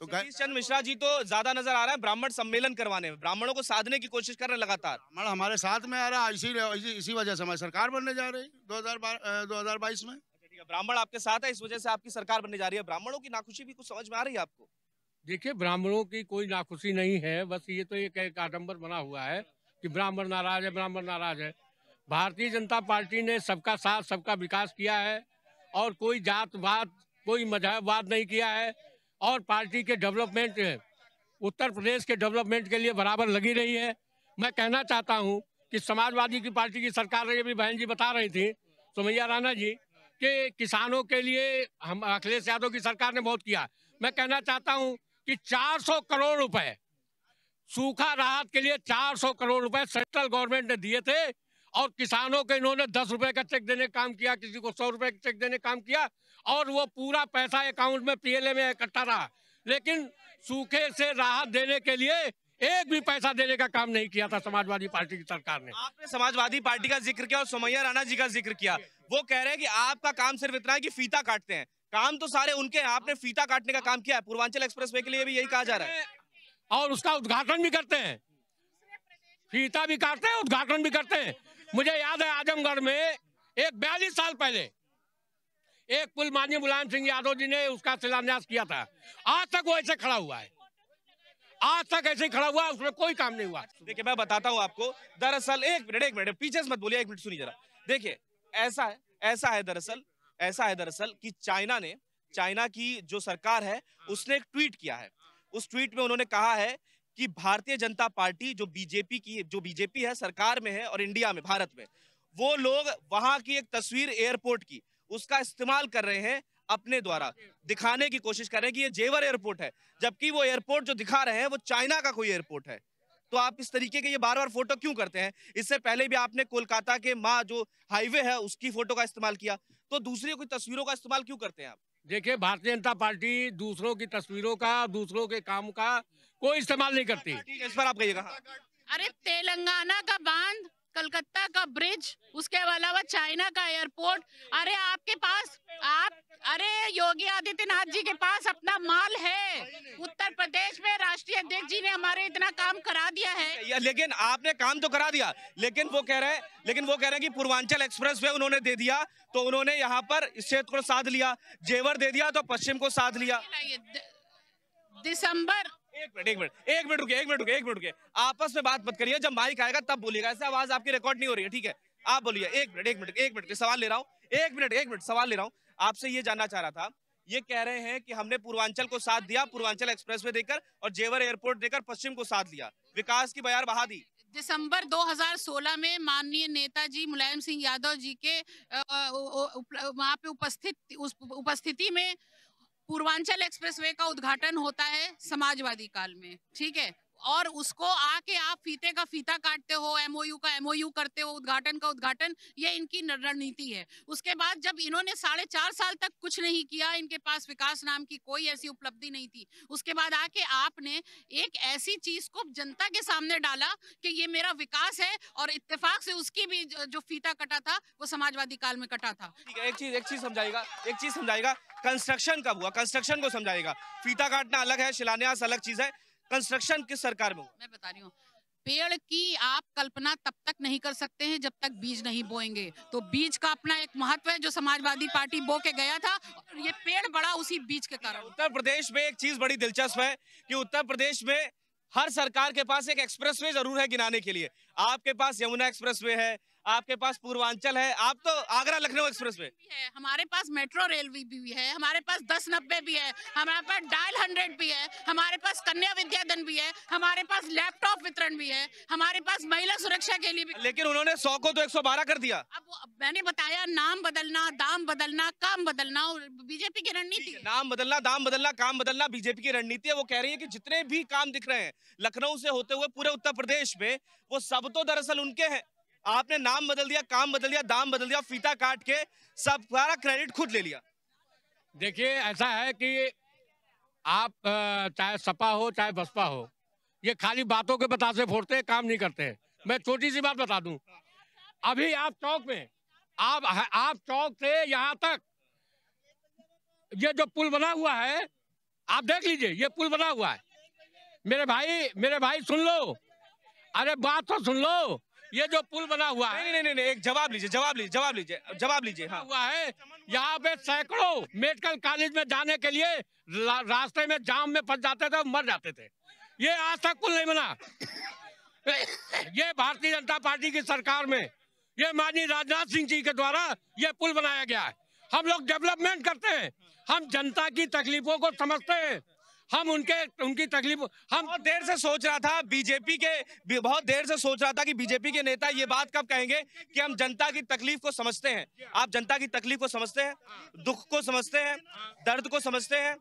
तो सतीश चंद्र मिश्रा जी तो ज्यादा नजर आ रहा है ब्राह्मण सम्मेलन करवाने में ब्राह्मणों को साधने की कोशिश कर रहे लगातार ब्राह्मण हमारे साथ में आ रहा है इसी इसी, इसी वजह से हमारी सरकार बनने जा रही है दो हजार बाईस में अच्छा, ब्राह्मण आपके साथ है इस वजह से आपकी सरकार बनने जा रही है ब्राह्मणों की नाखुशी भी कुछ समझ में आ रही है आपको देखिये ब्राह्मणों की कोई नाखुशी नहीं है बस ये तो एक आडम्बर बना हुआ है कि ब्राह्मण नाराज है ब्राह्मण नाराज है भारतीय जनता पार्टी ने सबका साथ सबका विकास किया है और कोई जातवाद कोई मजहबवाद नहीं किया है और पार्टी के डेवलपमेंट उत्तर प्रदेश के डेवलपमेंट के लिए बराबर लगी रही है मैं कहना चाहता हूँ कि समाजवादी की पार्टी की सरकार रही अभी बहन जी बता रही थी सोमैया राणा जी कि किसानों के लिए हम अखिलेश यादव की सरकार ने बहुत किया मैं कहना चाहता हूँ कि 400 करोड़ रुपए सूखा राहत के लिए 400 करोड़ रुपए सेंट्रल गवर्नमेंट ने दिए थे और किसानों के इन्होंने दस रुपए का चेक देने काम किया किसी को सौ रुपए का चेक देने काम किया और वो पूरा पैसा अकाउंट में पीएलए में इकट्ठा रहा लेकिन सूखे से राहत देने के लिए एक भी पैसा देने का काम नहीं किया था समाजवादी पार्टी की सरकार ने आपने समाजवादी पार्टी का जिक्र किया और सोमैया राणा जी का जिक्र किया वो कह रहे हैं कि आपका काम सिर्फ इतना है कि फीता काटते हैं काम तो सारे उनके आपने फीता काटने का काम किया है पूर्वांचल एक्सप्रेस वे के लिए भी यही कहा जा रहा है और उसका उद्घाटन भी करते हैं फीता भी काटते हैं उद्घाटन भी करते हैं मुझे याद है आजमगढ़ में एक बयालीस साल पहले एक पुल माननीय मुलायम सिंह यादव जी ने उसका शिलान्यास किया था आज तक वो ऐसे खड़ा हुआ है आज तक ऐसे ही खड़ा हुआ उसमें कोई काम नहीं हुआ देखिए मैं बताता हूँ आपको दरअसल एक मिनट एक मिनट पीछे से मत बोलिए एक मिनट सुनिए जरा देखिए ऐसा है ऐसा है दरअसल ऐसा है दरअसल कि चाइना ने चाइना की जो सरकार है उसने एक ट्वीट किया है उस ट्वीट में उन्होंने कहा है कि भारतीय जनता पार्टी जो बीजेपी की जो बीजेपी है सरकार में है और इंडिया में भारत में वो लोग वहां की एक तस्वीर एयरपोर्ट की उसका इस्तेमाल कर रहे हैं अपने द्वारा दिखाने की कोशिश कर रहे हैं कि ये जेवर एयरपोर्ट है जबकि वो एयरपोर्ट जो दिखा रहे हैं वो चाइना का कोई एयरपोर्ट है तो आप इस तरीके के ये बार बार फोटो क्यों करते हैं इससे पहले भी आपने कोलकाता के माँ जो हाईवे है उसकी फोटो का इस्तेमाल किया तो दूसरी कोई तस्वीरों का इस्तेमाल क्यों करते हैं आप देखिए भारतीय जनता पार्टी दूसरों की तस्वीरों का दूसरों के काम का कोई इस्तेमाल नहीं करती इस पर आप कहिएगा अरे तेलंगाना का बांध कलकत्ता का ब्रिज उसके अलावा चाइना का एयरपोर्ट अरे आपके पास आप अरे योगी आदित्यनाथ जी के पास अपना माल है उत्तर प्रदेश में राष्ट्रीय अध्यक्ष जी ने हमारे इतना काम करा दिया है लेकिन आपने काम तो करा दिया लेकिन वो कह रहे हैं लेकिन वो कह रहे हैं कि पूर्वांचल एक्सप्रेस वे उन्होंने दे दिया तो उन्होंने यहाँ पर इस क्षेत्र को साथ लिया जेवर दे दिया तो पश्चिम को साथ लिया दिसंबर एक मिनट रुके एक मिनट रुके एक मिनट रुके आपस में बात मत करिए जब माइक आएगा तब बोलिएगा ऐसे आवाज आपकी रिकॉर्ड नहीं हो रही है ठीक है आप बोलिए एक मिनट एक मिनट एक मिनट सवाल ले रहा हूँ एक मिनट एक मिनट सवाल ले रहा हूँ आपसे ये जानना चाह रहा था ये कह रहे हैं कि हमने पूर्वांचल को साथ दिया पूर्वांचल एक्सप्रेस वे देकर और जेवर एयरपोर्ट देकर पश्चिम को साथ लिया विकास की बयार बहा दी दिसंबर 2016 में माननीय नेताजी मुलायम सिंह यादव जी के वहाँ पे उपस्थित उस उपस्थिति में पूर्वांचल एक्सप्रेसवे का उद्घाटन होता है समाजवादी काल में ठीक है और उसको आके आप फीते का फीता काटते हो एमओयू का एमओयू करते हो उद्घाटन का उद्घाटन ये इनकी रणनीति है उसके बाद जब इन्होंने साढ़े चार साल तक कुछ नहीं किया इनके पास विकास नाम की कोई ऐसी उपलब्धि नहीं थी उसके बाद आके आपने एक ऐसी चीज को जनता के सामने डाला कि ये मेरा विकास है और इत्तेफाक से उसकी भी जो फीता कटा था वो समाजवादी काल में कटा था एक चीज एक चीज समझाएगा एक चीज समझाएगा कंस्ट्रक्शन कब हुआ कंस्ट्रक्शन को समझाएगा फीता काटना अलग है शिलान्यास अलग चीज है कंस्ट्रक्शन किस सरकार में मैं बता रही हूँ पेड़ की आप कल्पना तब तक नहीं कर सकते हैं जब तक बीज नहीं बोएंगे तो बीज का अपना एक महत्व है जो समाजवादी पार्टी बो के गया था और ये पेड़ बड़ा उसी बीज के कारण उत्तर प्रदेश में एक चीज बड़ी दिलचस्प है कि उत्तर प्रदेश में हर सरकार के पास एक एक्सप्रेसवे जरूर है गिनाने के लिए आपके पास यमुना एक्सप्रेसवे है आपके पास पूर्वांचल है आप तो आगरा लखनऊ एक्सप्रेस में है हमारे पास मेट्रो रेल भी है हमारे पास दस नब्बे भी है हमारे पास डायल हंड्रेड भी है हमारे पास कन्या विद्याधन भी है हमारे पास लैपटॉप वितरण भी है हमारे पास महिला सुरक्षा के लिए भी लेकिन उन्होंने सौ को तो एक सौ बारह कर दिया अब मैंने बताया नाम बदलना दाम बदलना काम बदलना बीजेपी की रणनीति नाम बदलना दाम बदलना काम बदलना बीजेपी की रणनीति है वो कह रही है की जितने भी काम दिख रहे हैं लखनऊ से होते हुए पूरे उत्तर प्रदेश में वो सब तो दरअसल उनके हैं आपने नाम बदल दिया काम बदल दिया दाम बदल दिया फीता काट के सब सारा क्रेडिट खुद ले लिया देखिए ऐसा है कि आप चाहे सपा हो चाहे बसपा हो ये खाली बातों के बतासे फोड़ते काम नहीं करते मैं छोटी सी बात बता दूं अभी आप चौक में आप आप चौक से यहाँ तक ये जो पुल बना हुआ है आप देख लीजिए ये पुल बना हुआ है मेरे भाई मेरे भाई सुन लो अरे बात तो सुन लो ये जो पुल बना हुआ है नहीं नहीं नहीं एक जवाब लीजिए जवाब लीजिए जवाब लीजिए जवाब लीजिए हाँ हुआ है यहाँ पे सैकड़ों मेडिकल कॉलेज में जाने के लिए रास्ते में जाम में फंस जाते थे मर जाते थे ये आज तक पुल नहीं बना ये भारतीय जनता पार्टी की सरकार में ये माननीय राजनाथ सिंह जी के द्वारा ये पुल बनाया गया है हम लोग डेवलपमेंट करते हैं हम जनता की तकलीफों को समझते हैं हम उनके उनकी तकलीफ हम बहुत देर से सोच रहा था बीजेपी के बहुत देर से सोच रहा था कि बीजेपी के नेता ये बात कब कहेंगे कि हम जनता की तकलीफ को समझते हैं आप जनता की तकलीफ को समझते हैं दुख को समझते हैं दर्द को समझते हैं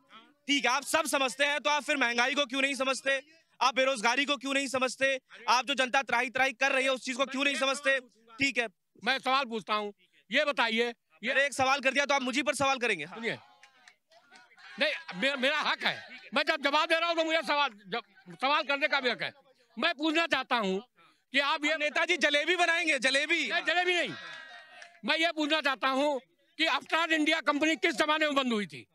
ठीक है आप सब समझते हैं तो आप फिर महंगाई को क्यों नहीं समझते आप बेरोजगारी को क्यों नहीं समझते आप जो जनता त्राही त्राही कर रही है उस चीज को क्यों नहीं समझते ठीक है मैं सवाल पूछता हूँ ये बताइए ये एक सवाल कर दिया तो आप मुझी पर सवाल करेंगे हाँ। नहीं मेरा, मेरा हक है मैं जब जवाब दे रहा हूँ तो मुझे सवाल सवाल करने का भी हक है मैं पूछना चाहता हूँ कि आप ये नेताजी जलेबी बनाएंगे जलेबी नहीं जलेबी नहीं मैं ये पूछना चाहता हूँ कि अवतार इंडिया कंपनी किस जमाने में बंद हुई थी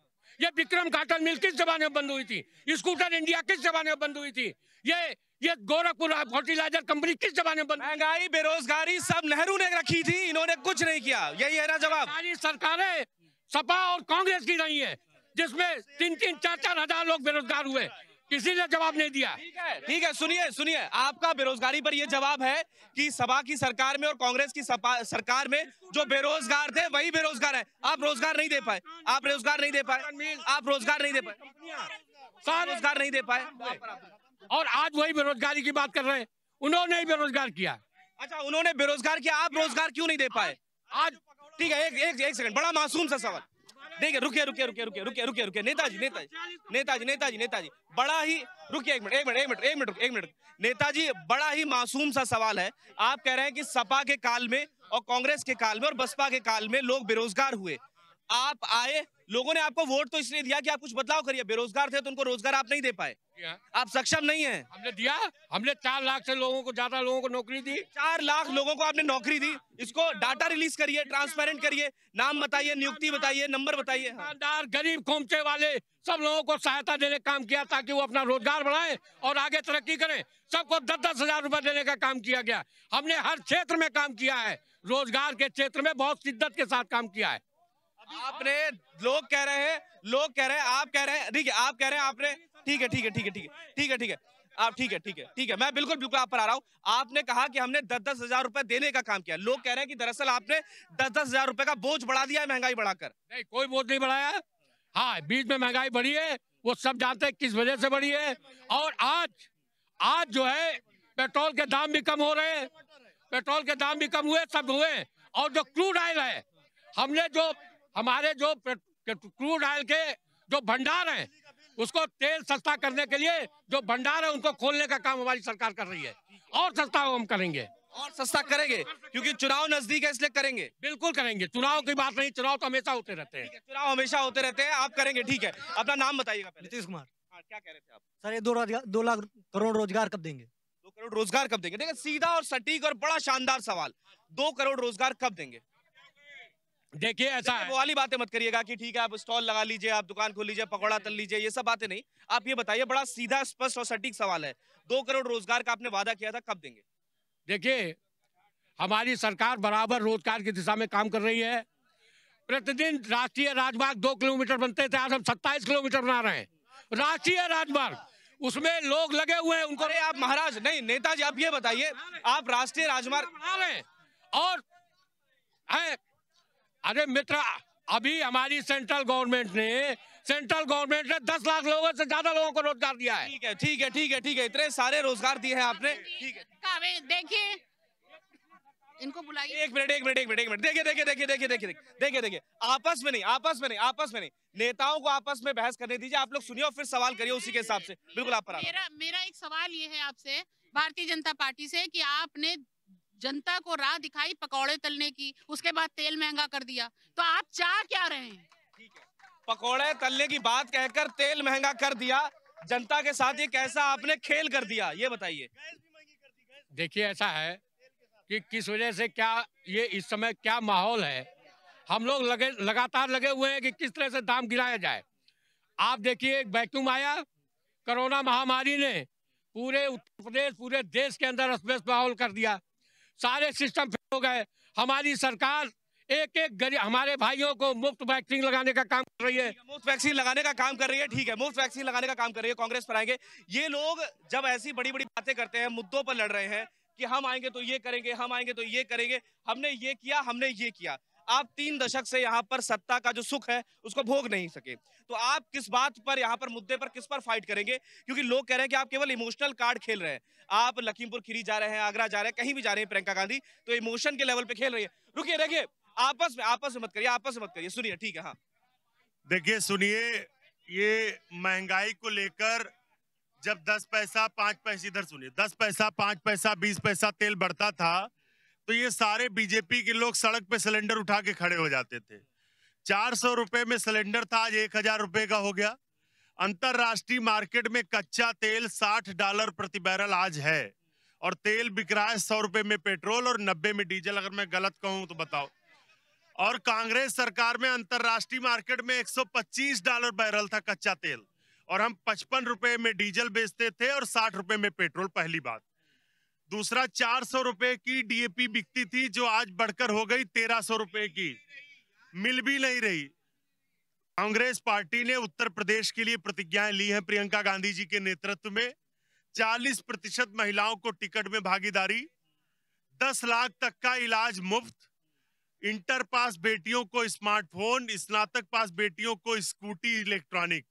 ये विक्रम काटन मिल किस जमाने में बंद हुई थी स्कूटर इंडिया किस जमाने में बंद हुई थी ये ये गोरखपुर फर्टिलाइजर कंपनी किस जमाने में बंद महंगाई बेरोजगारी सब नेहरू ने रखी थी इन्होंने कुछ नहीं किया यही है ना जवाब सरकारें सपा और कांग्रेस की नहीं है जिसमें तीन तीन चार चार हजार लोग बेरोजगार हुए किसी ने जवाब नहीं दिया ठीक है सुनिए सुनिए आपका बेरोजगारी पर यह जवाब है कि सभा की सरकार में और कांग्रेस की सरकार में जो बेरोजगार थे वही बेरोजगार है आप रोजगार नहीं दे पाए आप रोजगार नहीं दे पाए आप रोजगार नहीं दे पाए रोजगार नहीं दे पाए और आज वही बेरोजगारी की बात कर रहे हैं उन्होंने ही बेरोजगार किया अच्छा उन्होंने बेरोजगार किया आप रोजगार क्यों नहीं दे पाए आज ठीक है एक एक, एक सेकंड बड़ा मासूम सा सवाल देखिए रुकिए रुकिए रुकिए रुकिए रुकिए रुकिए रुकिए नेताजी नेताजी नेताजी नेताजी नेताजी बड़ा ही रुकिए एक मिनट एक मिनट एक मिनट एक मिनट एक मिनट नेताजी बड़ा ही मासूम सा सवाल है आप कह रहे हैं कि सपा के काल में और कांग्रेस के काल में और बसपा के काल में लोग बेरोजगार हुए आप आए लोगों ने आपको वोट तो इसलिए दिया कि आप कुछ बदलाव करिए बेरोजगार थे तो उनको रोजगार आप नहीं दे पाए आप सक्षम नहीं है हमने दिया हमने चार लाख से लोगों को ज्यादा लोगों को नौकरी दी चार लाख लोगों को आपने नौकरी दी इसको डाटा रिलीज करिए ट्रांसपेरेंट करिए नाम बताइए नियुक्ति बताइए नंबर बताइए हाँ। गरीब खोमचे वाले सब लोगों को सहायता देने का काम किया ताकि वो अपना रोजगार बढ़ाए और आगे तरक्की करें सबको दस दस हजार रूपए देने का काम किया गया हमने हर क्षेत्र में काम किया है रोजगार के क्षेत्र में बहुत शिद्दत के साथ काम किया है आपने लोग कह रहे हैं लोग कह रहे हैं आप कह रहे हैं ठीक है आप कह रहे हैं आपने ठीक है ठीक है ठीक है ठीक है ठीक है ठीक है आप ठीक है ठीक है ठीक है मैं बिल्कुल बिल्कुल आप पर आ रहा हूँ आपने कहा कि हमने दस दस हजार रुपए देने का काम किया लोग कह रहे हैं कि दरअसल आपने दस दस हजार रुपए का बोझ बढ़ा दिया है महंगाई बढ़ाकर नहीं कोई बोझ नहीं बढ़ाया हाँ बीच में महंगाई बढ़ी है वो सब जानते हैं किस वजह से बढ़ी है और आज आज जो है पेट्रोल के दाम भी कम हो रहे हैं पेट्रोल के दाम भी कम हुए सब हुए और जो क्रूड ऑयल है हमने जो हमारे जो क्रूड ऑयल के जो भंडार हैं उसको तेल सस्ता करने के लिए जो भंडार है उनको खोलने का काम हमारी सरकार कर रही है और सस्ता हम करेंगे और सस्ता करेंगे क्योंकि चुनाव नजदीक है इसलिए करेंगे बिल्कुल करेंगे चुनाव की बात नहीं चुनाव तो हमेशा होते रहते हैं चुनाव हमेशा होते रहते हैं आप करेंगे ठीक है अपना नाम बताइएगा नीतीश कुमार हाँ, क्या कह रहे थे आप सर ये दो दो लाख करोड़ रोजगार कब देंगे दो करोड़ रोजगार कब देंगे देखिए सीधा और सटीक और बड़ा शानदार सवाल दो करोड़ रोजगार कब देंगे देखिए ऐसा वो वाली बातें मत करिएगा कि ठीक है आप स्टॉल लगा लीजिए आप दुकान खोल लीजिए पकौड़ा तल लीजिए ये सब बातें नहीं आप ये बताइए बड़ा सीधा स्पष्ट और सटीक सवाल है दो करोड़ रोजगार का आपने वादा किया था कब देंगे देखिए हमारी सरकार बराबर रोजगार की दिशा में काम कर रही है प्रतिदिन राष्ट्रीय राजमार्ग दो किलोमीटर बनते थे आज हम सत्ताईस किलोमीटर बना रहे हैं राष्ट्रीय राजमार्ग उसमें लोग लगे हुए हैं उनको आप महाराज नहीं नेताजी आप ये बताइए आप राष्ट्रीय राजमार्ग बना रहे हैं और अरे मित्र अभी हमारी सेंट्रल गवर्नमेंट ने सेंट्रल गवर्नमेंट ने दस लाख लोगों से ज्यादा लोगों को रोजगार दिया है ठीक है ठीक है ठीक है ठीक है इतने सारे रोजगार दिए हैं आपने ठीक है देखिए इनको बुलाइए एक मिनट एक मिनट एक मिनट एक मिनट देखिए देखिए देखिए देखिए देखिए देखिए देखिए आपस में नहीं आपस में नहीं आपस में नहीं नेताओं को आपस में बहस करने दीजिए आप लोग सुनिए और फिर सवाल करिए उसी के हिसाब से बिल्कुल आप मेरा मेरा एक सवाल ये है आपसे भारतीय जनता पार्टी से कि आपने जनता को राह दिखाई पकौड़े तलने की उसके बाद तेल महंगा कर दिया तो आप चाह क्या रहे हैं पकौड़े तलने की बात कहकर तेल महंगा कर दिया जनता के साथ ये कैसा आपने खेल कर दिया ये बताइए देखिए ऐसा है कि किस वजह से क्या ये इस समय क्या माहौल है हम लोग लगे लगातार लगे हुए हैं कि किस तरह से दाम गिराया जाए आप देखिए एक वैक्यूम आया कोरोना महामारी ने पूरे उत्तर प्रदेश पूरे देश के अंदर अस्वेस्ट माहौल कर दिया सारे सिस्टम फेल हो गए हमारी सरकार एक एक गरीब हमारे भाइयों को मुफ्त वैक्सीन लगाने का काम कर रही है मुफ्त वैक्सीन लगाने का काम कर रही है ठीक है मुफ्त वैक्सीन लगाने का काम कर रही है कांग्रेस पर आएंगे ये लोग जब ऐसी बड़ी बड़ी बातें करते हैं मुद्दों पर लड़ रहे हैं कि हम आएंगे तो ये करेंगे हम आएंगे तो ये करेंगे हमने ये किया हमने ये किया आप तीन दशक से यहाँ पर सत्ता का जो सुख है उसको भोग नहीं सके तो आप किस बात पर यहाँ पर मुद्दे पर किस पर फाइट करेंगे क्योंकि लोग कह रहे हैं कि आप केवल इमोशनल कार्ड खेल रहे हैं आप लखीमपुर खीरी जा रहे हैं आगरा जा रहे हैं कहीं भी जा रहे हैं प्रियंका गांधी तो इमोशन के लेवल पे खेल रही है रुकिए देखिए आपस में आपस में मत करिए आपस में मत करिए सुनिए ठीक है हाँ देखिए सुनिए ये महंगाई को लेकर जब दस पैसा पांच पैसे इधर सुनिए दस पैसा पांच पैसा बीस पैसा तेल बढ़ता था तो ये सारे बीजेपी के लोग सड़क पे सिलेंडर उठा के खड़े हो जाते थे चार सौ रुपए में सिलेंडर था आज एक हजार रुपए का हो गया अंतरराष्ट्रीय मार्केट में कच्चा तेल साठ डॉलर प्रति बैरल आज है और तेल बिक रहा है सौ रुपए में पेट्रोल और नब्बे में डीजल अगर मैं गलत कहूँ तो बताओ और कांग्रेस सरकार में अंतरराष्ट्रीय मार्केट में 125 डॉलर बैरल था कच्चा तेल और हम पचपन रुपए में डीजल बेचते थे और साठ रुपए में पेट्रोल पहली बात दूसरा चार सौ रुपए की डीएपी बिकती थी जो आज बढ़कर हो गई तेरह सौ रुपए की मिल भी नहीं रही कांग्रेस पार्टी ने उत्तर प्रदेश के लिए प्रतिज्ञाएं ली हैं प्रियंका गांधी जी के नेतृत्व में 40 प्रतिशत महिलाओं को टिकट में भागीदारी 10 लाख तक का इलाज मुफ्त इंटर पास बेटियों को स्मार्टफोन स्नातक पास बेटियों को स्कूटी इलेक्ट्रॉनिक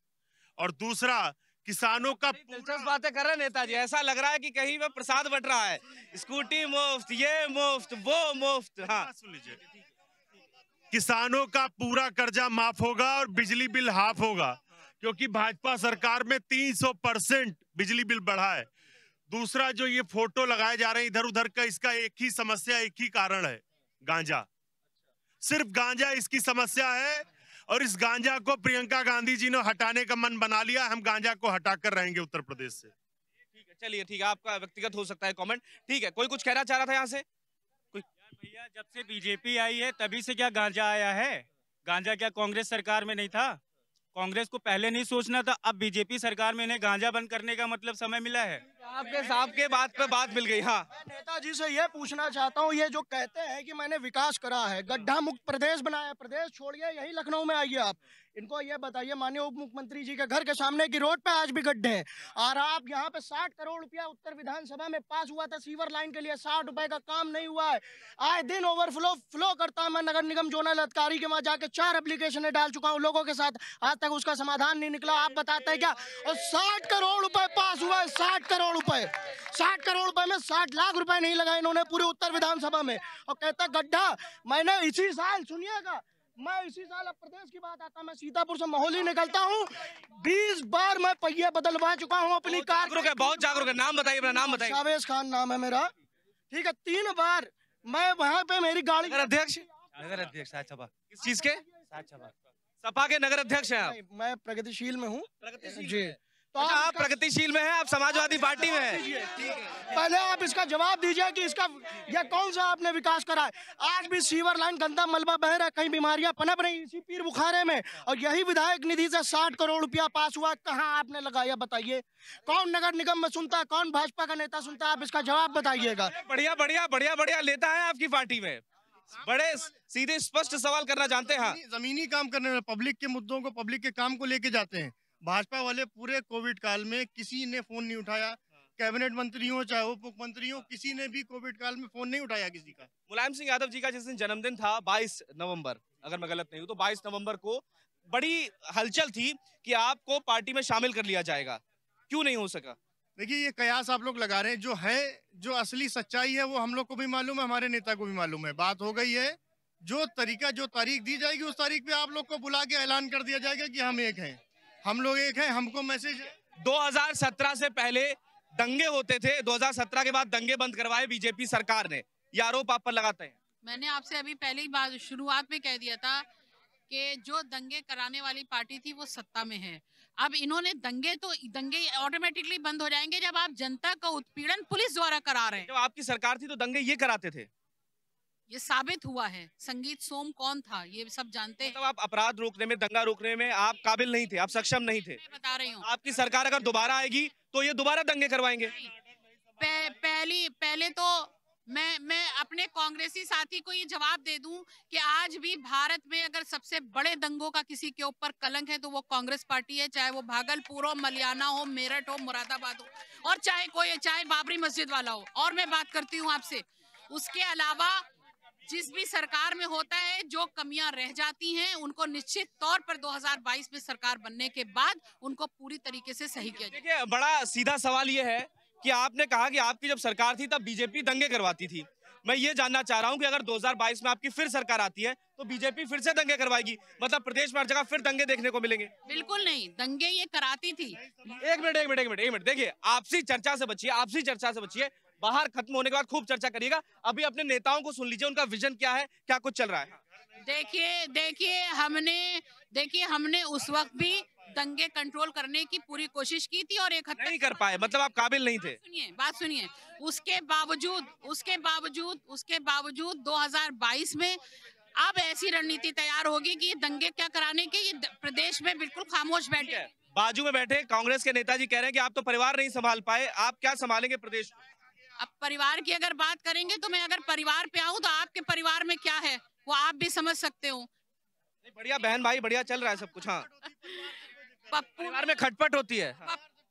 और दूसरा किसानों का दिलचस्प बातें कर रहे नेताजी ऐसा लग रहा है कि कहीं पर प्रसाद बट रहा है स्कूटी मुफ्त ये मुफ्त वो मुफ्त हाँ सुन लीजिए किसानों का पूरा कर्जा माफ होगा और बिजली बिल हाफ होगा क्योंकि भाजपा सरकार में 300 परसेंट बिजली बिल बढ़ा है दूसरा जो ये फोटो लगाए जा रहे हैं इधर उधर का इसका एक ही समस्या एक ही कारण है गांजा सिर्फ गांजा इसकी समस्या है और इस गांजा को प्रियंका गांधी जी ने हटाने का मन बना लिया हम गांजा को हटाकर रहेंगे उत्तर प्रदेश से ठीक है चलिए ठीक है आपका व्यक्तिगत हो सकता है कमेंट ठीक है कोई कुछ कहना चाह रहा था यहाँ से भैया जब से बीजेपी आई है तभी से क्या गांजा आया है गांजा क्या कांग्रेस सरकार में नहीं था कांग्रेस को पहले नहीं सोचना था अब बीजेपी सरकार में इन्हें गांजा बंद करने का मतलब समय मिला है आपके साहब के बात पे बात मिल गई हाँ मैं नेताजी से ये पूछना चाहता हूँ ये जो कहते हैं कि मैंने विकास करा है गड्ढा मुक्त प्रदेश बनाया प्रदेश छोड़िए यही लखनऊ में आइए आप इनको ये बताइए माननीय उप मुख्यमंत्री जी के घर के सामने की रोड पे आज भी गड्ढे हैं और आप यहाँ पे साठ करोड़ रुपया उत्तर विधानसभा में पास हुआ था सीवर लाइन के लिए साठ रुपए का काम नहीं हुआ है आए दिन ओवरफ्लो फ्लो करता मैं नगर निगम जोनल अधिकारी के वहां जाके चार एप्लीकेशन डाल चुका हूँ लोगों के साथ आज तक उसका समाधान नहीं निकला आप बताते हैं क्या और साठ करोड़ रुपए पास हुआ है साठ करोड़ करोड़ रुपए साठ करोड़ रुपए में साठ लाख रुपए नहीं लगाए इन्होंने पूरे उत्तर विधानसभा में और कहता गड्ढा मैंने इसी साल सुनिएगा मैं इसी साल अब प्रदेश की बात आता मैं सीतापुर से माहौली निकलता हूँ बीस बार मैं पहिया बदलवा चुका हूँ अपनी कार जागरूक है बहुत जागरूक है नाम बताइए अपना नाम बताइए शावेश खान नाम है मेरा ठीक है तीन बार मैं वहाँ पे मेरी गाड़ी नगर अध्यक्ष नगर अध्यक्ष सभा किस चीज के सभा सपा के नगर अध्यक्ष है मैं प्रगतिशील में हूँ प्रगतिशील जी तो अच्छा, आप प्रगतिशील में है आप समाजवादी अच्छा, पार्टी में पहले आप इसका जवाब दीजिए कि इसका यह कौन सा आपने विकास करा है आज भी सीवर लाइन गंदा मलबा बह रहा है कहीं बीमारियां पनप रही इसी पीर बुखारे में और यही विधायक निधि से साठ करोड़ रुपया पास हुआ कहाँ आपने लगाया बताइए कौन नगर निगम में सुनता है कौन भाजपा का नेता सुनता है आप इसका जवाब बताइएगा बढ़िया बढ़िया बढ़िया बढ़िया लेता है आपकी पार्टी में बड़े सीधे स्पष्ट सवाल करना जानते हैं हाँ। जमीनी काम करने में पब्लिक के मुद्दों को पब्लिक के काम को लेके जाते हैं भाजपा वाले पूरे कोविड काल में किसी ने फोन नहीं उठाया हाँ। कैबिनेट मंत्री हो चाहे उप मुख्यमंत्री हो हाँ। किसी ने भी कोविड काल में फोन नहीं उठाया किसी का मुलायम सिंह यादव जी का जिस दिन जन्मदिन था 22 नवंबर अगर मैं गलत नहीं हूँ तो 22 नवंबर को बड़ी हलचल थी कि आपको पार्टी में शामिल कर लिया जाएगा क्यों नहीं हो सका देखिए ये कयास आप लोग लगा रहे हैं जो है जो असली सच्चाई है वो हम लोग को भी मालूम है हमारे नेता को भी मालूम है बात हो गई है जो तरीका जो तारीख दी जाएगी उस तारीख पे आप लोग को बुला के ऐलान कर दिया जाएगा कि हम एक हैं हम लोग एक हैं हमको मैसेज 2017 से पहले दंगे होते थे 2017 के बाद दंगे बंद करवाए बीजेपी सरकार ने ये आरोप आप पर लगाते हैं मैंने आपसे अभी पहले ही बात शुरुआत में कह दिया था कि जो दंगे कराने वाली पार्टी थी वो सत्ता में है अब इन्होंने दंगे तो दंगे ऑटोमेटिकली बंद हो जाएंगे जब आप जनता का उत्पीड़न पुलिस द्वारा करा रहे हैं जब आपकी सरकार थी तो दंगे ये कराते थे ये साबित हुआ है संगीत सोम कौन था ये सब जानते हैं मतलब आप अपराध रोकने में दंगा रोकने में आप काबिल नहीं थे आप सक्षम नहीं थे बता रही हूँ आपकी सरकार अगर दोबारा आएगी तो ये दोबारा दंगे करवाएंगे पहली पहले तो मैं मैं अपने कांग्रेसी साथी को ये जवाब दे दूं कि आज भी भारत में अगर सबसे बड़े दंगों का किसी के ऊपर कलंक है तो वो कांग्रेस पार्टी है चाहे वो भागलपुर हो मलियाना हो मेरठ हो मुरादाबाद हो और चाहे कोई चाहे बाबरी मस्जिद वाला हो और मैं बात करती हूँ आपसे उसके अलावा जिस भी सरकार में होता है जो कमियां रह जाती हैं उनको निश्चित तौर पर 2022 में सरकार बनने के बाद उनको पूरी तरीके से सही किया जाए बड़ा सीधा सवाल ये है कि आपने कहा कि आपकी जब सरकार थी तब बीजेपी दंगे करवाती थी मैं ये जानना चाह रहा हूँ कि अगर 2022 में आपकी फिर सरकार आती है तो बीजेपी फिर से दंगे करवाएगी मतलब प्रदेश में हर जगह फिर दंगे देखने को मिलेंगे बिल्कुल नहीं दंगे ये कराती थी एक मिनट एक मिनट एक मिनट एक मिनट देखिए आपसी चर्चा से बचिए आपसी चर्चा से बचिए बाहर खत्म होने के बाद खूब चर्चा करिएगा अभी अपने नेताओं को सुन लीजिए उनका विजन क्या है क्या कुछ चल रहा है देखिए देखिए हमने देखिए हमने उस वक्त भी दंगे कंट्रोल करने की पूरी कोशिश की थी और एक हद नहीं कर पाए मतलब आप काबिल नहीं थे सुनिए बात सुनिए उसके बावजूद उसके बावजूद उसके बावजूद 2022 में अब ऐसी रणनीति तैयार होगी कि दंगे क्या कराने के ये प्रदेश में बिल्कुल खामोश बैठे बाजू में बैठे कांग्रेस के नेताजी कह रहे हैं कि आप तो परिवार नहीं संभाल पाए आप क्या संभालेंगे प्रदेश को अब परिवार की अगर बात करेंगे तो मैं अगर परिवार पे आऊँ तो आपके परिवार में क्या है वो आप भी समझ सकते हो बढ़िया बहन भाई बढ़िया चल रहा है सब कुछ हाँ पप्पू परिवार में खटपट होती है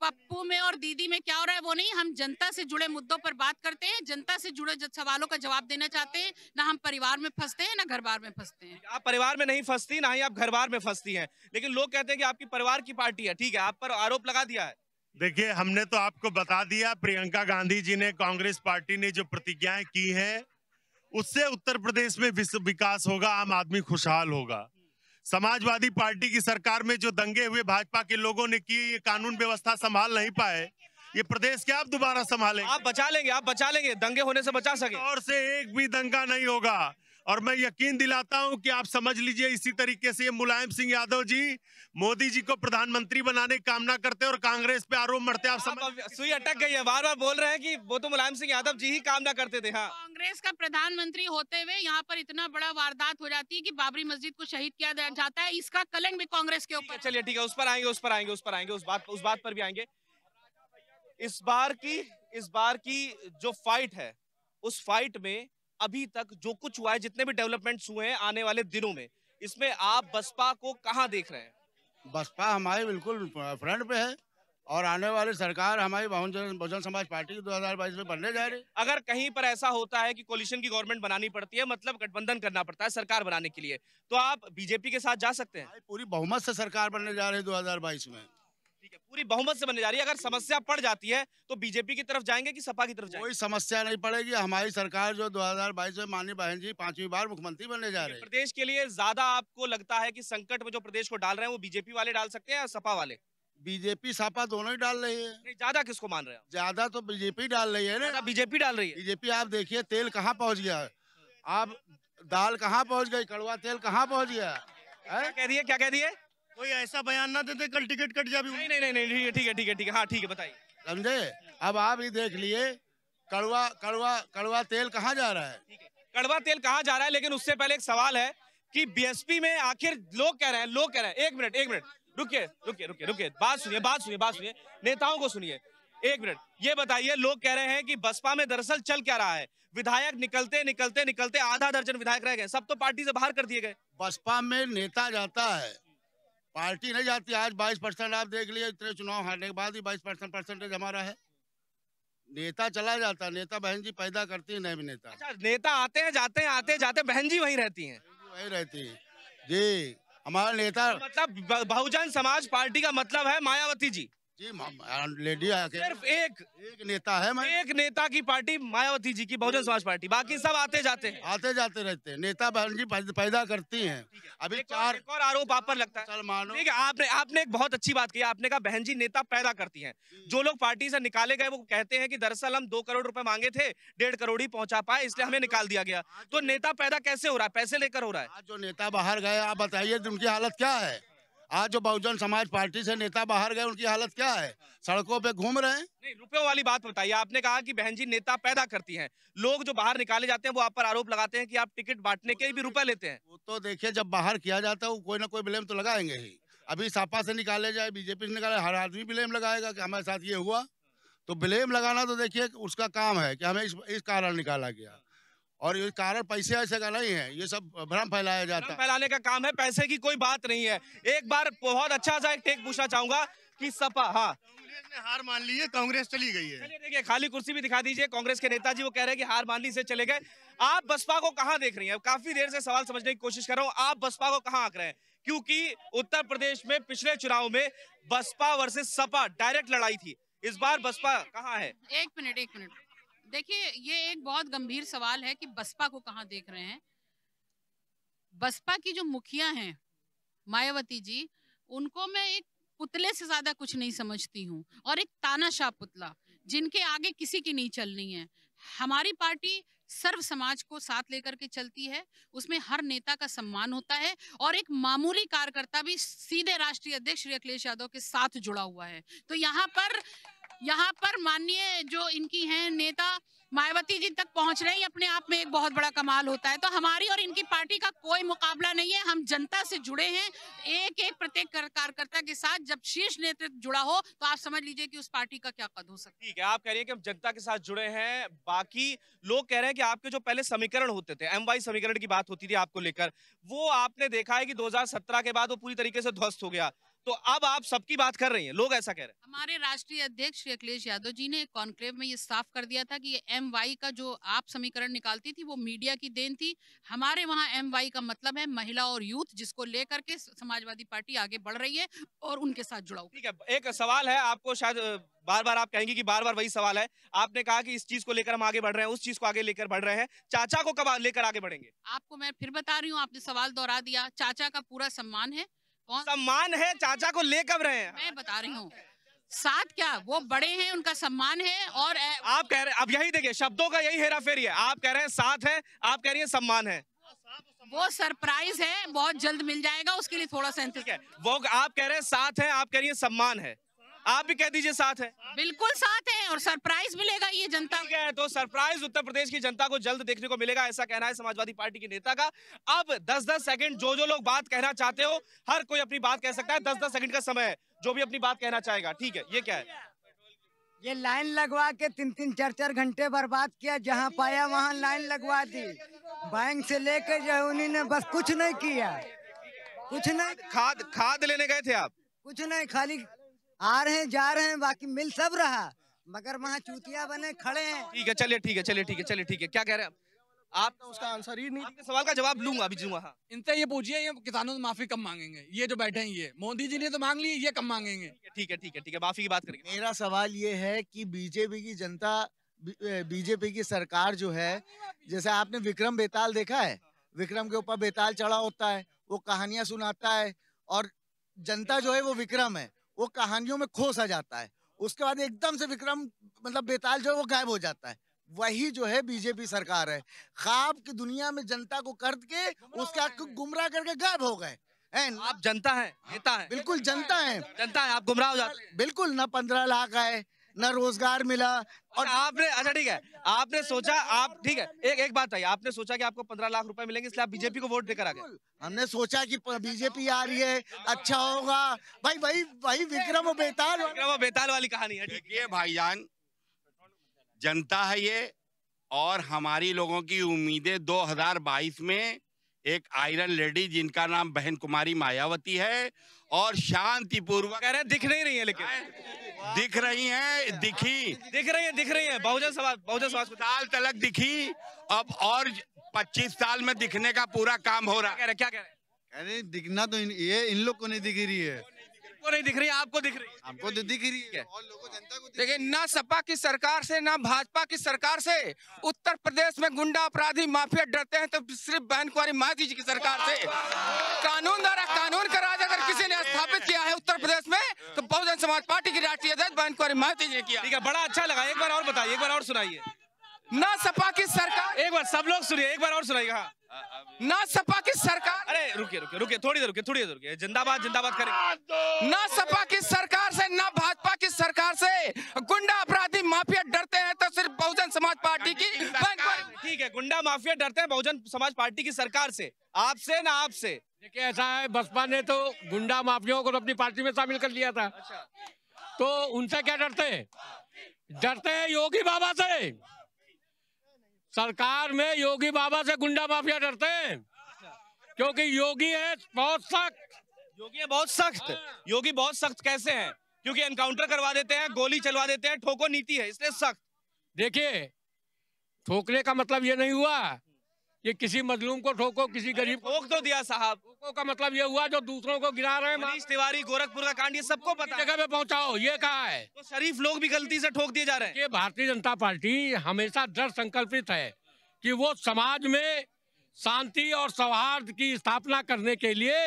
पप्पू में और दीदी में क्या हो रहा है वो नहीं हम जनता से जुड़े मुद्दों पर बात करते हैं जनता से जुड़े सवालों का जवाब देना चाहते हैं ना हम परिवार में फंसते हैं ना घर बार में फंसते हैं आप परिवार में नहीं फंसती ना ही आप घर बार में फंसती हैं लेकिन लोग कहते हैं कि आपकी परिवार की पार्टी है ठीक है आप पर आरोप लगा दिया है देखिए हमने तो आपको बता दिया प्रियंका गांधी जी ने कांग्रेस पार्टी ने जो प्रतिज्ञाएं की हैं उससे उत्तर प्रदेश में विकास होगा आम आदमी खुशहाल होगा समाजवादी पार्टी की सरकार में जो दंगे हुए भाजपा के लोगों ने किए ये कानून व्यवस्था संभाल नहीं पाए ये प्रदेश क्या आप दोबारा संभालेंगे आप बचा लेंगे आप बचा लेंगे दंगे होने से बचा सके और से एक भी दंगा नहीं होगा और मैं यकीन दिलाता हूं कि आप समझ लीजिए इसी तरीके से मुलायम सिंह यादव जी मोदी जी को प्रधानमंत्री बनाने की कामना करते और कांग्रेस पे आरोप मरते आप, आप समझ सुई अटक गई है बार बार बोल रहे हैं कि वो तो मुलायम सिंह यादव जी ही कामना करते थे हाँ कांग्रेस का प्रधानमंत्री होते हुए यहाँ पर इतना बड़ा वारदात हो जाती है की बाबरी मस्जिद को शहीद किया जाता है इसका कलंक भी कांग्रेस के ऊपर चलिए ठीक है उस पर आएंगे उस पर आएंगे उस पर आएंगे उस बात उस बात पर भी आएंगे इस बार की इस बार की जो फाइट है उस फाइट में अभी तक जो कुछ हुआ है जितने भी डेवलपमेंट्स हुए हैं आने वाले दिनों में इसमें आप बसपा को कहाँ देख रहे हैं बसपा हमारे बिल्कुल फ्रंट पे है और आने वाली सरकार हमारी बहुजन समाज पार्टी की बाईस में बनने जा रही अगर कहीं पर ऐसा होता है कि कोलिशन की गवर्नमेंट बनानी पड़ती है मतलब गठबंधन करना पड़ता है सरकार बनाने के लिए तो आप बीजेपी के साथ जा सकते हैं पूरी बहुमत से सरकार बनने जा रही है दो में ठीक है पूरी बहुमत से बनने जा रही है अगर समस्या पड़ जाती है तो बीजेपी की तरफ जाएंगे कि सपा की तरफ जाएंगे कोई समस्या नहीं पड़ेगी हमारी सरकार जो 2022 में माननीय बहन जी पांचवी बार मुख्यमंत्री बनने जा रहे हैं प्रदेश के लिए ज्यादा आपको लगता है कि संकट में जो प्रदेश को डाल रहे हैं वो बीजेपी वाले डाल सकते हैं या सपा वाले बीजेपी सपा दोनों ही डाल रही है ज्यादा किसको मान रहे हैं ज्यादा तो बीजेपी डाल रही है ना बीजेपी डाल रही है बीजेपी आप देखिए तेल कहाँ पहुँच गया आप दाल कहाँ पहुँच गई कड़वा तेल कहाँ पहुँच गया कह दिए क्या कह दिए कोई ऐसा बयान ना देते कल टिकट कट जा भी नहीं नहीं नहीं ठीक है ठीक है ठीक है ठीक है हाँ ठीक है बताइए समझे अब आप ही देख लिए कड़वा कड़वा कड़वा तेल कहाँ जा रहा है कड़वा तेल कहाँ जा रहा है लेकिन उससे पहले एक सवाल है कि बीएसपी में आखिर लोग कह रहे हैं लोग कह रहे हैं एक मिनट एक मिनट रुकिए रुकिए रुकिए रुकिए बात सुनिए बात सुनिए बात सुनिए नेताओं को सुनिए एक मिनट ये बताइए लोग कह रहे हैं कि बसपा में दरअसल चल क्या रहा है विधायक निकलते निकलते निकलते आधा दर्जन विधायक रह गए सब तो पार्टी से बाहर कर दिए गए बसपा में नेता जाता है पार्टी नहीं जाती आज 22 परसेंट आप देख लिए इतने चुनाव हारने के बाद ही 22 परसेंट परसेंटेज हमारा है नेता चला जाता नेता बहन जी पैदा करती है नए नेता अच्छा नेता आते हैं जाते हैं आते जाते बहन जी वहीं रहती हैं वहीं रहती है जी हमारा नेता मतलब बहुजन समाज पार्टी का मतलब है मायावती जी जी लेडी सिर्फ एक एक नेता है मैं एक नेता की पार्टी मायावती जी की बहुजन समाज पार्टी बाकी सब आते जाते हैं आते जाते रहते हैं नेता बहन जी पैदा करती हैं अभी एक चार एक और आरोप आप पर लगता है ठीक है आपने आपने एक बहुत अच्छी बात की आपने कहा बहन जी नेता पैदा करती हैं जो लोग पार्टी से निकाले गए वो कहते हैं की दरअसल हम दो करोड़ रूपए मांगे थे डेढ़ करोड़ ही पहुंचा पाए इसलिए हमें निकाल दिया गया तो नेता पैदा कैसे हो रहा है पैसे लेकर हो रहा है जो नेता बाहर गए आप बताइए उनकी हालत क्या है आज जो बहुजन समाज पार्टी से नेता बाहर गए उनकी हालत क्या है सड़कों पे घूम रहे हैं नहीं रुपयों वाली बात बताइए आपने कहा कि बहन जी नेता पैदा करती हैं लोग जो बाहर निकाले जाते हैं वो आप पर आरोप लगाते हैं कि आप टिकट बांटने के भी रुपए लेते हैं वो तो देखिए जब बाहर किया जाता है वो कोई ना कोई ब्लेम तो लगाएंगे ही अभी सापा से निकाले जाए बीजेपी से निकाले हर आदमी ब्लेम लगाएगा कि हमारे साथ ये हुआ तो ब्लेम लगाना तो देखिए उसका काम है कि हमें इस, इस कारण निकाला गया और ये कारण पैसे ऐसे का नहीं है ये सब भ्रम फैलाया जाता है फैलाने का काम है पैसे की कोई बात नहीं है एक बार बहुत अच्छा सा एक टेक पूछना चाहूंगा कि सपा हाँ ने हार मान ली है कांग्रेस चली गई है देखिए खाली कुर्सी भी दिखा दीजिए कांग्रेस के नेता जी वो कह रहे हैं कि हार मान ली से चले गए आप बसपा को कहाँ देख रही हैं काफी देर से सवाल समझने की कोशिश कर रहा हूँ आप बसपा को कहाँ आंक रहे हैं क्योंकि उत्तर प्रदेश में पिछले चुनाव में बसपा वर्सेस सपा डायरेक्ट लड़ाई थी इस बार बसपा कहाँ है एक मिनट एक मिनट देखिए ये एक बहुत गंभीर सवाल है कि बसपा को कहाँ देख रहे हैं बसपा की जो मुखिया हैं मायावती जी उनको मैं एक पुतले से ज्यादा कुछ नहीं समझती हूँ और एक तानाशाह पुतला जिनके आगे किसी की नहीं चलनी है हमारी पार्टी सर्व समाज को साथ लेकर के चलती है उसमें हर नेता का सम्मान होता है और एक मामूली कार्यकर्ता भी सीधे राष्ट्रीय अध्यक्ष श्री अखिलेश यादव के साथ जुड़ा हुआ है तो यहाँ पर यहाँ पर माननीय जो इनकी हैं नेता मायावती जी तक पहुँच रहे हैं अपने आप में एक बहुत बड़ा कमाल होता है तो हमारी और इनकी पार्टी का कोई मुकाबला नहीं है हम जनता से जुड़े हैं एक एक प्रत्येक कार्यकर्ता के साथ जब शीर्ष नेतृत्व जुड़ा हो तो आप समझ लीजिए कि उस पार्टी का क्या कद हो सकता है ठीक है आप कह रही है कि हम जनता के साथ जुड़े हैं बाकी लोग कह रहे हैं कि आपके जो पहले समीकरण होते थे एम समीकरण की बात होती थी आपको लेकर वो आपने देखा है कि दो के बाद वो पूरी तरीके से ध्वस्त हो गया तो अब आप सबकी बात कर रही हैं लोग ऐसा कह रहे हैं हमारे राष्ट्रीय अध्यक्ष श्री अखिलेश यादव जी ने कॉन्क्लेव में ये साफ कर दिया था कि एम वाई का जो आप समीकरण निकालती थी वो मीडिया की देन थी हमारे वहाँ एम वाई का मतलब है महिला और यूथ जिसको लेकर के समाजवादी पार्टी आगे बढ़ रही है और उनके साथ जुड़ा ठीक है एक सवाल है आपको शायद बार बार आप कहेंगे कि बार बार वही सवाल है आपने कहा कि इस चीज को लेकर हम आगे बढ़ रहे हैं उस चीज को आगे लेकर बढ़ रहे हैं चाचा को कब लेकर आगे बढ़ेंगे आपको मैं फिर बता रही हूँ आपने सवाल दोहरा दिया चाचा का पूरा सम्मान है सम्मान है चाचा को ले कब रहे हैं मैं बता रही हूँ साथ क्या वो बड़े हैं उनका सम्मान है और ए... आप कह रहे अब यही देखिए शब्दों का यही हेरा फेरी है आप कह रहे हैं साथ है आप कह रही है सम्मान है वो सरप्राइज है बहुत जल्द मिल जाएगा उसके लिए थोड़ा सा इंतजार वो आप कह रहे हैं साथ है आप कह रही है सम्मान है आप भी कह दीजिए साथ है बिल्कुल साथ है और सरप्राइज मिलेगा ये जनता क्या है तो सरप्राइज उत्तर प्रदेश की जनता को जल्द देखने को मिलेगा ऐसा कहना है समाजवादी पार्टी के नेता का अब 10-10 सेकंड जो जो लोग बात कहना चाहते हो हर कोई अपनी बात कह सकता है 10-10 सेकंड का समय है जो भी अपनी बात कहना चाहेगा ठीक है ये क्या है ये लाइन लगवा के तीन तीन चार चार घंटे बर्बाद किया जहाँ पाया वहाँ लाइन लगवा दी बैंक से लेकर जो उन्हीं ने बस कुछ नहीं किया कुछ नहीं खाद खाद लेने गए थे आप कुछ नहीं खाली आ रहे हैं जा रहे हैं बाकी मिल सब रहा मगर वहाँ चूतिया बने खड़े हैं ठीक है चलिए ठीक है चलिए ठीक है चलिए ठीक है क्या कह रहे हैं आप तो उसका आंसर ही नहीं आपके सवाल का जवाब लूंगा अभी दूंगा हाँ। इनसे ये पूछिए ये किसानों से माफी कब मांगेंगे ये जो बैठे हैं ये मोदी जी ने तो मांग ली ये कब मांगेंगे ठीक है ठीक है ठीक है माफी की बात करेंगे मेरा सवाल ये है कि बीजेपी की जनता बीजेपी की सरकार जो है जैसे आपने विक्रम बेताल देखा है विक्रम के ऊपर बेताल चढ़ा होता है वो कहानियां सुनाता है और जनता जो है वो विक्रम है वो कहानियों में खो सा जाता है उसके बाद एकदम से विक्रम मतलब बेताल जो है वो गायब हो जाता है वही जो है बीजेपी सरकार है खाब की दुनिया में जनता को कर के उसके गुमराह करके गायब हो गए हाँ। आप जनता है नेता है बिल्कुल जनता है जनता है आप गुमराह हो जाते बिल्कुल ना पंद्रह लाख है ना रोजगार मिला और अच्छा, आपने अच्छा ठीक है आपने सोचा आप ठीक है एक एक बात आई आपने सोचा कि आपको पंद्रह लाख रुपए मिलेंगे इसलिए आप बीजेपी को वोट देकर आ गए हमने सोचा कि बीजेपी आ रही है अच्छा होगा भाई वही वही विक्रम और बेताल विक्रम और बेताल वाली कहानी है भाई भाईजान जनता है ये और हमारी लोगों की उम्मीदें 2022 में एक आयरन लेडी जिनका नाम बहन कुमारी मायावती है और शांति पूर्वक कह रहे दिख नहीं रही है लेकिन दिख रही है दिखी दिख रही है दिख रही है बहुजन समाज बहुजन समाज साल तलक दिखी अब और 25 साल में दिखने का पूरा काम हो रहा है क्या कह रहे हैं अरे दिखना तो इन, ये इन लोग को नहीं दिख रही है को नहीं दिख रही आपको दिख रही हमको तो दिख रही है देखिए ना सपा की सरकार से ना भाजपा की सरकार से उत्तर प्रदेश में गुंडा अपराधी माफिया डरते हैं तो सिर्फ बहन कुमारी मायावती जी की सरकार से कानून द्वारा कानून का राज अगर किसी ने स्थापित किया है उत्तर प्रदेश में तो बहुजन समाज पार्टी की राष्ट्रीय अध्यक्ष बहन कुमारी मायावती जी ने किया ठीक है बड़ा अच्छा लगा एक बार और बताइए एक बार और सुनाइए ना सपा की सरकार एक बार सब लोग सुनिए एक बार और सुनाइए हाँ ना सपा की सरकार अरे रुके रुके रुके थोड़ी देर रुके थोड़ी देर रुके जिंदाबाद जिंदाबाद करें ना सपा की सरकार से ना भाजपा की सरकार से गुंडा अपराधी माफिया डरते हैं तो सिर्फ बहुजन समाज पार्टी की ठीक है गुंडा माफिया डरते हैं बहुजन समाज पार्टी की सरकार से आपसे ना आपसे देखिए ऐसा है बसपा ने तो गुंडा माफियाओं को तो अपनी पार्टी में शामिल कर लिया था अच्छा। तो उनसे क्या डरते हैं डरते हैं योगी बाबा से सरकार में योगी बाबा से गुंडा माफिया डरते हैं क्योंकि योगी है बहुत सख्त योगी है बहुत सख्त हाँ। योगी बहुत सख्त कैसे हैं क्योंकि एनकाउंटर करवा देते हैं गोली चलवा देते हैं ठोको नीति है इसलिए सख्त देखिए ठोकने का मतलब ये नहीं हुआ ये किसी मजलूम को ठोको किसी गरीब को तो दिया साहब का मतलब ये हुआ जो दूसरों को गिरा रहे हैं मनीष तिवारी गोरखपुर का कांड ये सबको पता जगह पे पहुंचाओ ये कहा है तो शरीफ लोग भी गलती से ठोक दिए जा रहे हैं ये भारतीय जनता पार्टी हमेशा दृढ़ संकल्पित है कि वो समाज में शांति और सौहार्द की स्थापना करने के लिए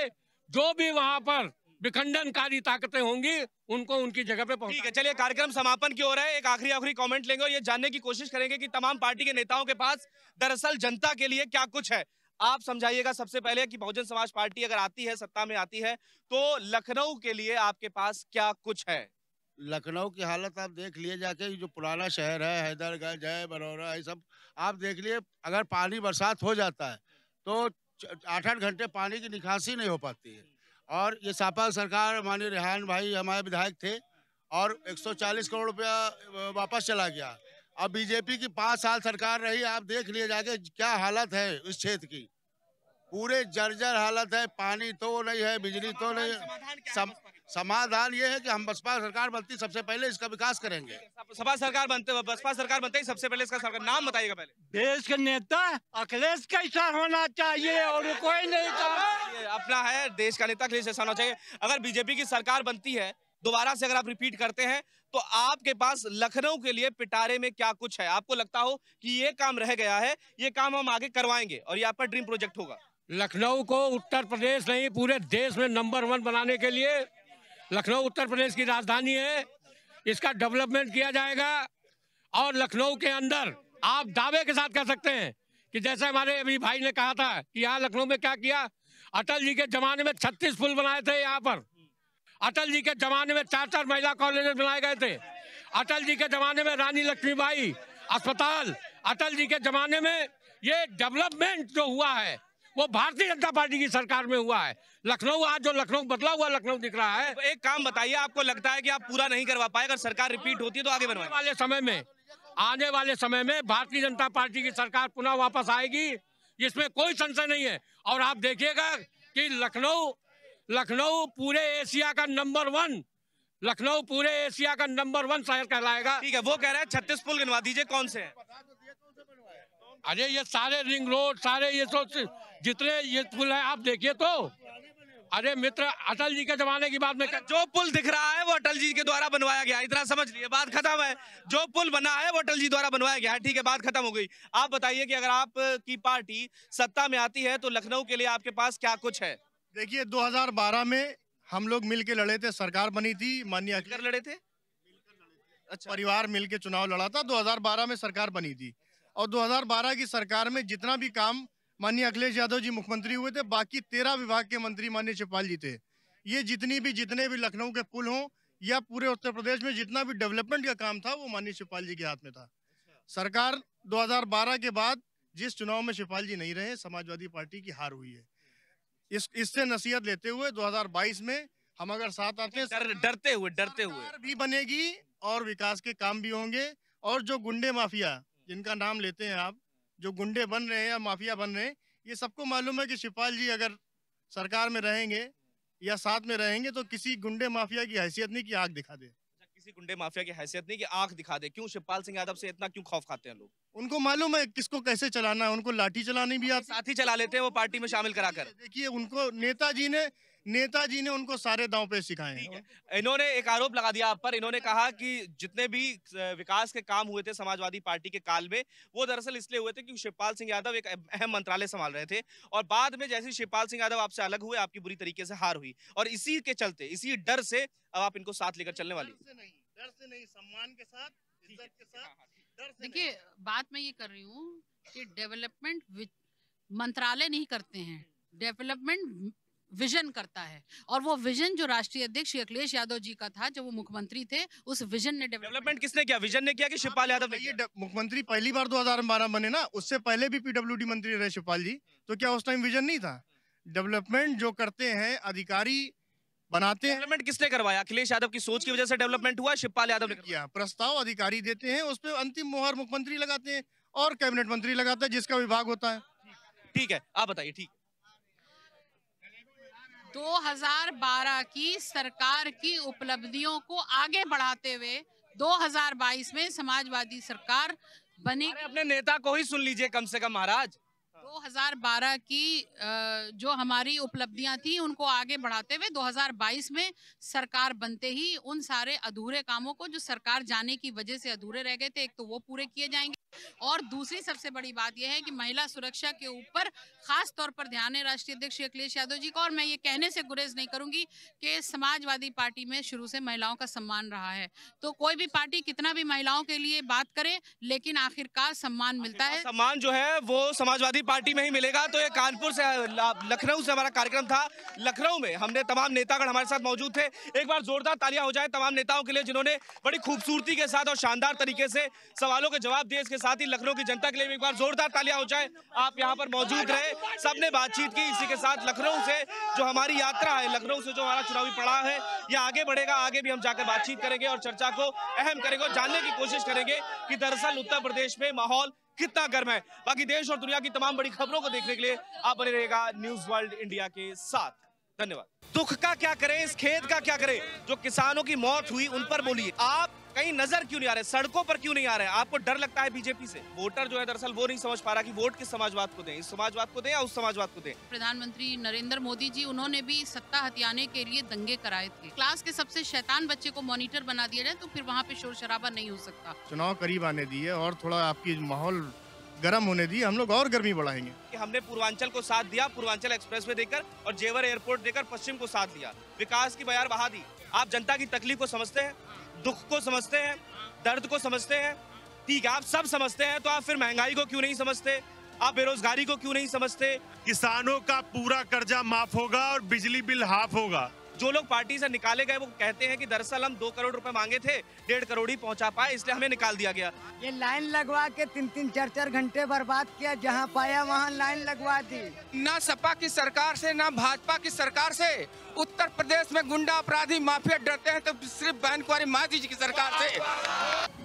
जो भी वहाँ पर विखंडनकारी ताकतें होंगी उनको उनकी जगह पे ठीक है चलिए कार्यक्रम समापन की हो रहा है एक आखिरी आखिरी कमेंट लेंगे और ये जानने की कोशिश करेंगे कि तमाम पार्टी के नेताओं के पास दरअसल जनता के लिए क्या कुछ है आप समझाइएगा सबसे पहले कि बहुजन समाज पार्टी अगर आती है सत्ता में आती है तो लखनऊ के लिए आपके पास क्या कुछ है लखनऊ की हालत आप देख लिए जाके जो पुराना शहर है हैदरगंज है बरौरा है सब आप देख लिए अगर पानी बरसात हो जाता है तो आठ आठ घंटे पानी की निकासी नहीं हो पाती है और ये सापा सरकार माननीय रेहान भाई हमारे विधायक थे और 140 करोड़ रुपया वापस चला गया अब बीजेपी की पाँच साल सरकार रही आप देख लिए जाके क्या हालत है इस क्षेत्र की पूरे जर्जर हालत है पानी तो नहीं है बिजली तो नहीं सम, समाधान ये है कि हम बसपा सरकार बनती सबसे पहले इसका विकास करेंगे सपा सरकार बनते बसपा सरकार बनते ही सबसे पहले इसका सरकार नाम बताइएगा पहले देश के नेता अखिलेश कैसा होना चाहिए और कोई नहीं अपना है देश का नेता अखिलेश होना चाहिए अगर बीजेपी की सरकार बनती है दोबारा से अगर आप रिपीट करते हैं तो आपके पास लखनऊ के लिए पिटारे में क्या कुछ है आपको लगता हो कि ये काम रह गया है ये काम हम आगे करवाएंगे और ये आपका ड्रीम प्रोजेक्ट होगा लखनऊ को उत्तर प्रदेश नहीं पूरे देश में नंबर वन बनाने के लिए लखनऊ उत्तर प्रदेश की राजधानी है इसका डेवलपमेंट किया जाएगा और लखनऊ के अंदर आप दावे के साथ कह सकते हैं कि जैसे हमारे अभी भाई ने कहा था कि यहाँ लखनऊ में क्या किया अटल जी के जमाने में छत्तीस पुल बनाए थे यहाँ पर अटल जी के जमाने में चार चार महिला कॉलेज बनाए गए थे अटल जी के जमाने में रानी लक्ष्मीबाई अस्पताल अटल जी के जमाने में ये डेवलपमेंट जो हुआ है वो भारतीय जनता पार्टी की सरकार में हुआ है लखनऊ आज जो लखनऊ बदला हुआ लखनऊ दिख रहा है एक काम बताइए आपको लगता है कि आप पूरा नहीं करवा पाए अगर सरकार रिपीट होती है तो आगे बढ़ने वाले समय में आने वाले समय में भारतीय जनता पार्टी की सरकार पुनः वापस आएगी इसमें कोई संशय नहीं है और आप देखिएगा कि लखनऊ लखनऊ पूरे एशिया का नंबर वन लखनऊ पूरे एशिया का नंबर वन शहर कहलाएगा ठीक है वो कह रहे हैं छत्तीस पुल गिनवा दीजिए कौन से है अरे ये सारे रिंग रोड सारे ये सो तो जितने ये पुल है आप देखिए तो अरे मित्र अटल जी के जमाने की बात में कर... जो पुल दिख रहा है वो अटल जी के द्वारा बनवाया गया इतना समझ लिए बात खत्म है जो पुल बना है वो अटल जी द्वारा बनवाया गया है ठीक है बात खत्म हो गई आप बताइए कि अगर आपकी पार्टी सत्ता में आती है तो लखनऊ के लिए आपके पास क्या कुछ है देखिए 2012 में हम लोग मिल के लड़े थे सरकार बनी थी मान्य लड़े थे अच्छा परिवार मिल के चुनाव लड़ा था 2012 में सरकार बनी थी और 2012 की सरकार में जितना भी काम माननीय अखिलेश यादव जी मुख्यमंत्री हुए थे बाकी तेरह विभाग के मंत्री माननीय शिवपाल जी थे ये जितनी भी जितने भी लखनऊ के पुल हों या पूरे उत्तर प्रदेश में जितना भी डेवलपमेंट का काम था वो माननीय शिवपाल जी के हाथ में था सरकार 2012 के बाद जिस चुनाव में शिवपाल जी नहीं रहे समाजवादी पार्टी की हार हुई है इस इससे नसीहत लेते हुए 2022 में हम अगर साथ आते हैं डर, डरते हुए डरते हुए भी बनेगी और विकास के काम भी होंगे और जो गुंडे माफिया जिनका नाम लेते हैं आप जो गुंडे बन रहे हैं या माफिया बन रहे हैं ये सबको मालूम है कि शिवपाल जी अगर सरकार में रहेंगे या साथ में रहेंगे तो किसी गुंडे माफिया की हैसियत नहीं की आग दिखा दे अच्छा, किसी गुंडे माफिया की हैसियत नहीं कि आँख दिखा दे क्यों शिवपाल सिंह यादव से इतना क्यों खौफ खाते हैं लोग उनको मालूम है किसको कैसे चलाना है उनको लाठी चलानी भी हाँ, आती साथ ही चला लेते हैं वो पार्टी में शामिल कराकर देखिए उनको नेताजी ने नेताजी ने उनको सारे दांव पे सिखाए इन्होंने एक आरोप लगा दिया आप पर इन्होंने कहा कि जितने भी विकास के काम हुए थे समाजवादी पार्टी के काल में वो दरअसल इसलिए हुए थे क्योंकि शिवपाल सिंह यादव एक अहम मंत्रालय संभाल रहे थे और बाद में जैसे शिवपाल सिंह यादव आपसे अलग हुए आपकी बुरी तरीके से हार हुई और इसी के चलते इसी डर से अब आप इनको साथ लेकर चलने वाली डर से नहीं सम्मान के साथ के साथ हाँ, हाँ, देखिए बात मैं ये कर रही हूँ कि डेवलपमेंट मंत्रालय नहीं करते हैं डेवलपमेंट विजन करता है और वो विजन जो राष्ट्रीय अध्यक्ष अखिलेश यादव जी का था जब वो मुख्यमंत्री थे उस विजन ने डेवलपमेंट किसने किया विजन ने किया कि हाँ, शिवपाल यादव ये मुख्यमंत्री पहली बार 2012 बने ना उससे पहले भी पीडब्ल्यू मंत्री रहे शिवपाल जी तो क्या उस टाइम विजन नहीं था डेवलपमेंट जो करते हैं अधिकारी बनाते हैं डेवलपमेंट किसने करवाया अखिलेश यादव की सोच की वजह से डेवलपमेंट हुआ शिवपाल यादव ने किया प्रस्ताव अधिकारी देते हैं उस पर अंतिम मुहर मुख्यमंत्री लगाते हैं और कैबिनेट मंत्री लगाता है जिसका विभाग होता है ठीक है आप बताइए ठीक 2012 की सरकार की उपलब्धियों को आगे बढ़ाते हुए 2022 में समाजवादी सरकार बनी अपने नेता को ही सुन लीजिए कम से कम महाराज 2012 की जो हमारी उपलब्धियां थी उनको आगे बढ़ाते हुए 2022 में सरकार बनते ही उन सारे अधूरे कामों को जो सरकार जाने की वजह से अधूरे रह गए थे एक तो वो पूरे किए जाएंगे और दूसरी सबसे बड़ी बात यह है कि महिला सुरक्षा के ऊपर खास तौर पर ध्यान है राष्ट्रीय अध्यक्ष अखिलेश यादव जी का और मैं ये कहने से गुरेज नहीं करूंगी कि समाजवादी पार्टी में शुरू से महिलाओं का सम्मान रहा है तो कोई भी पार्टी कितना भी महिलाओं के लिए बात करे लेकिन आखिरकार सम्मान मिलता है सम्मान जो है वो समाजवादी पार्टी पार्टी में ही मिलेगा तो ये कानपुर से लखनऊ से हमारा कार्यक्रम था लखनऊ में हमने तमाम नेतागण हमारे साथ मौजूद थे एक बार जोरदार तालियां हो जाए तमाम नेताओं के लिए जिन्होंने बड़ी खूबसूरती के साथ और शानदार तरीके से सवालों के जवाब दिए इसके साथ ही लखनऊ की जनता के लिए भी एक बार जोरदार तालियां हो जाए आप यहाँ पर मौजूद रहे सबने बातचीत की इसी के साथ लखनऊ से जो हमारी यात्रा है लखनऊ से जो हमारा चुनावी पड़ा है यह आगे बढ़ेगा आगे भी हम जाकर बातचीत करेंगे और चर्चा को अहम करेंगे और जानने की कोशिश करेंगे कि दरअसल उत्तर प्रदेश में माहौल कितना गर्म है बाकी देश और दुनिया की तमाम बड़ी खबरों को देखने के लिए आप बने रहेगा न्यूज वर्ल्ड इंडिया के साथ धन्यवाद दुख का क्या करें इस खेत का क्या करें जो किसानों की मौत हुई उन पर बोलिए आप कहीं नजर क्यों नहीं आ रहे सड़कों पर क्यों नहीं आ रहे आपको डर लगता है बीजेपी से वोटर जो है दरअसल वो नहीं समझ पा रहा कि वोट किस समाजवाद को दें इस समाजवाद को दें या उस समाजवाद को दें प्रधानमंत्री नरेंद्र मोदी जी उन्होंने भी सत्ता हथियाने के लिए दंगे कराए थे क्लास के सबसे शैतान बच्चे को मॉनिटर बना दिया जाए तो फिर वहाँ पे शोर शराबा नहीं हो सकता चुनाव करीब आने दिए और थोड़ा आपकी माहौल गर्म होने दिए हम लोग और गर्मी बढ़ाएंगे कि हमने पूर्वांचल को साथ दिया पूर्वांचल एक्सप्रेस वे देकर और जेवर एयरपोर्ट देकर पश्चिम को साथ दिया विकास की बयार बहा दी आप जनता की तकलीफ को समझते हैं दुख को समझते हैं दर्द को समझते हैं ठीक है आप सब समझते हैं तो आप फिर महंगाई को क्यों नहीं समझते आप बेरोजगारी को क्यों नहीं समझते किसानों का पूरा कर्जा माफ होगा और बिजली बिल हाफ होगा जो लोग पार्टी से निकाले गए वो कहते हैं कि दरअसल हम दो करोड़ रुपए मांगे थे डेढ़ करोड़ ही पहुंचा पाए इसलिए हमें निकाल दिया गया ये लाइन लगवा के तीन तीन चार चार घंटे बर्बाद किया जहाँ पाया वहाँ लाइन लगवा दी न सपा की सरकार से न भाजपा की सरकार से उत्तर प्रदेश में गुंडा अपराधी माफिया डरते हैं तो सिर्फ बहन कुमारी माधी जी की सरकार से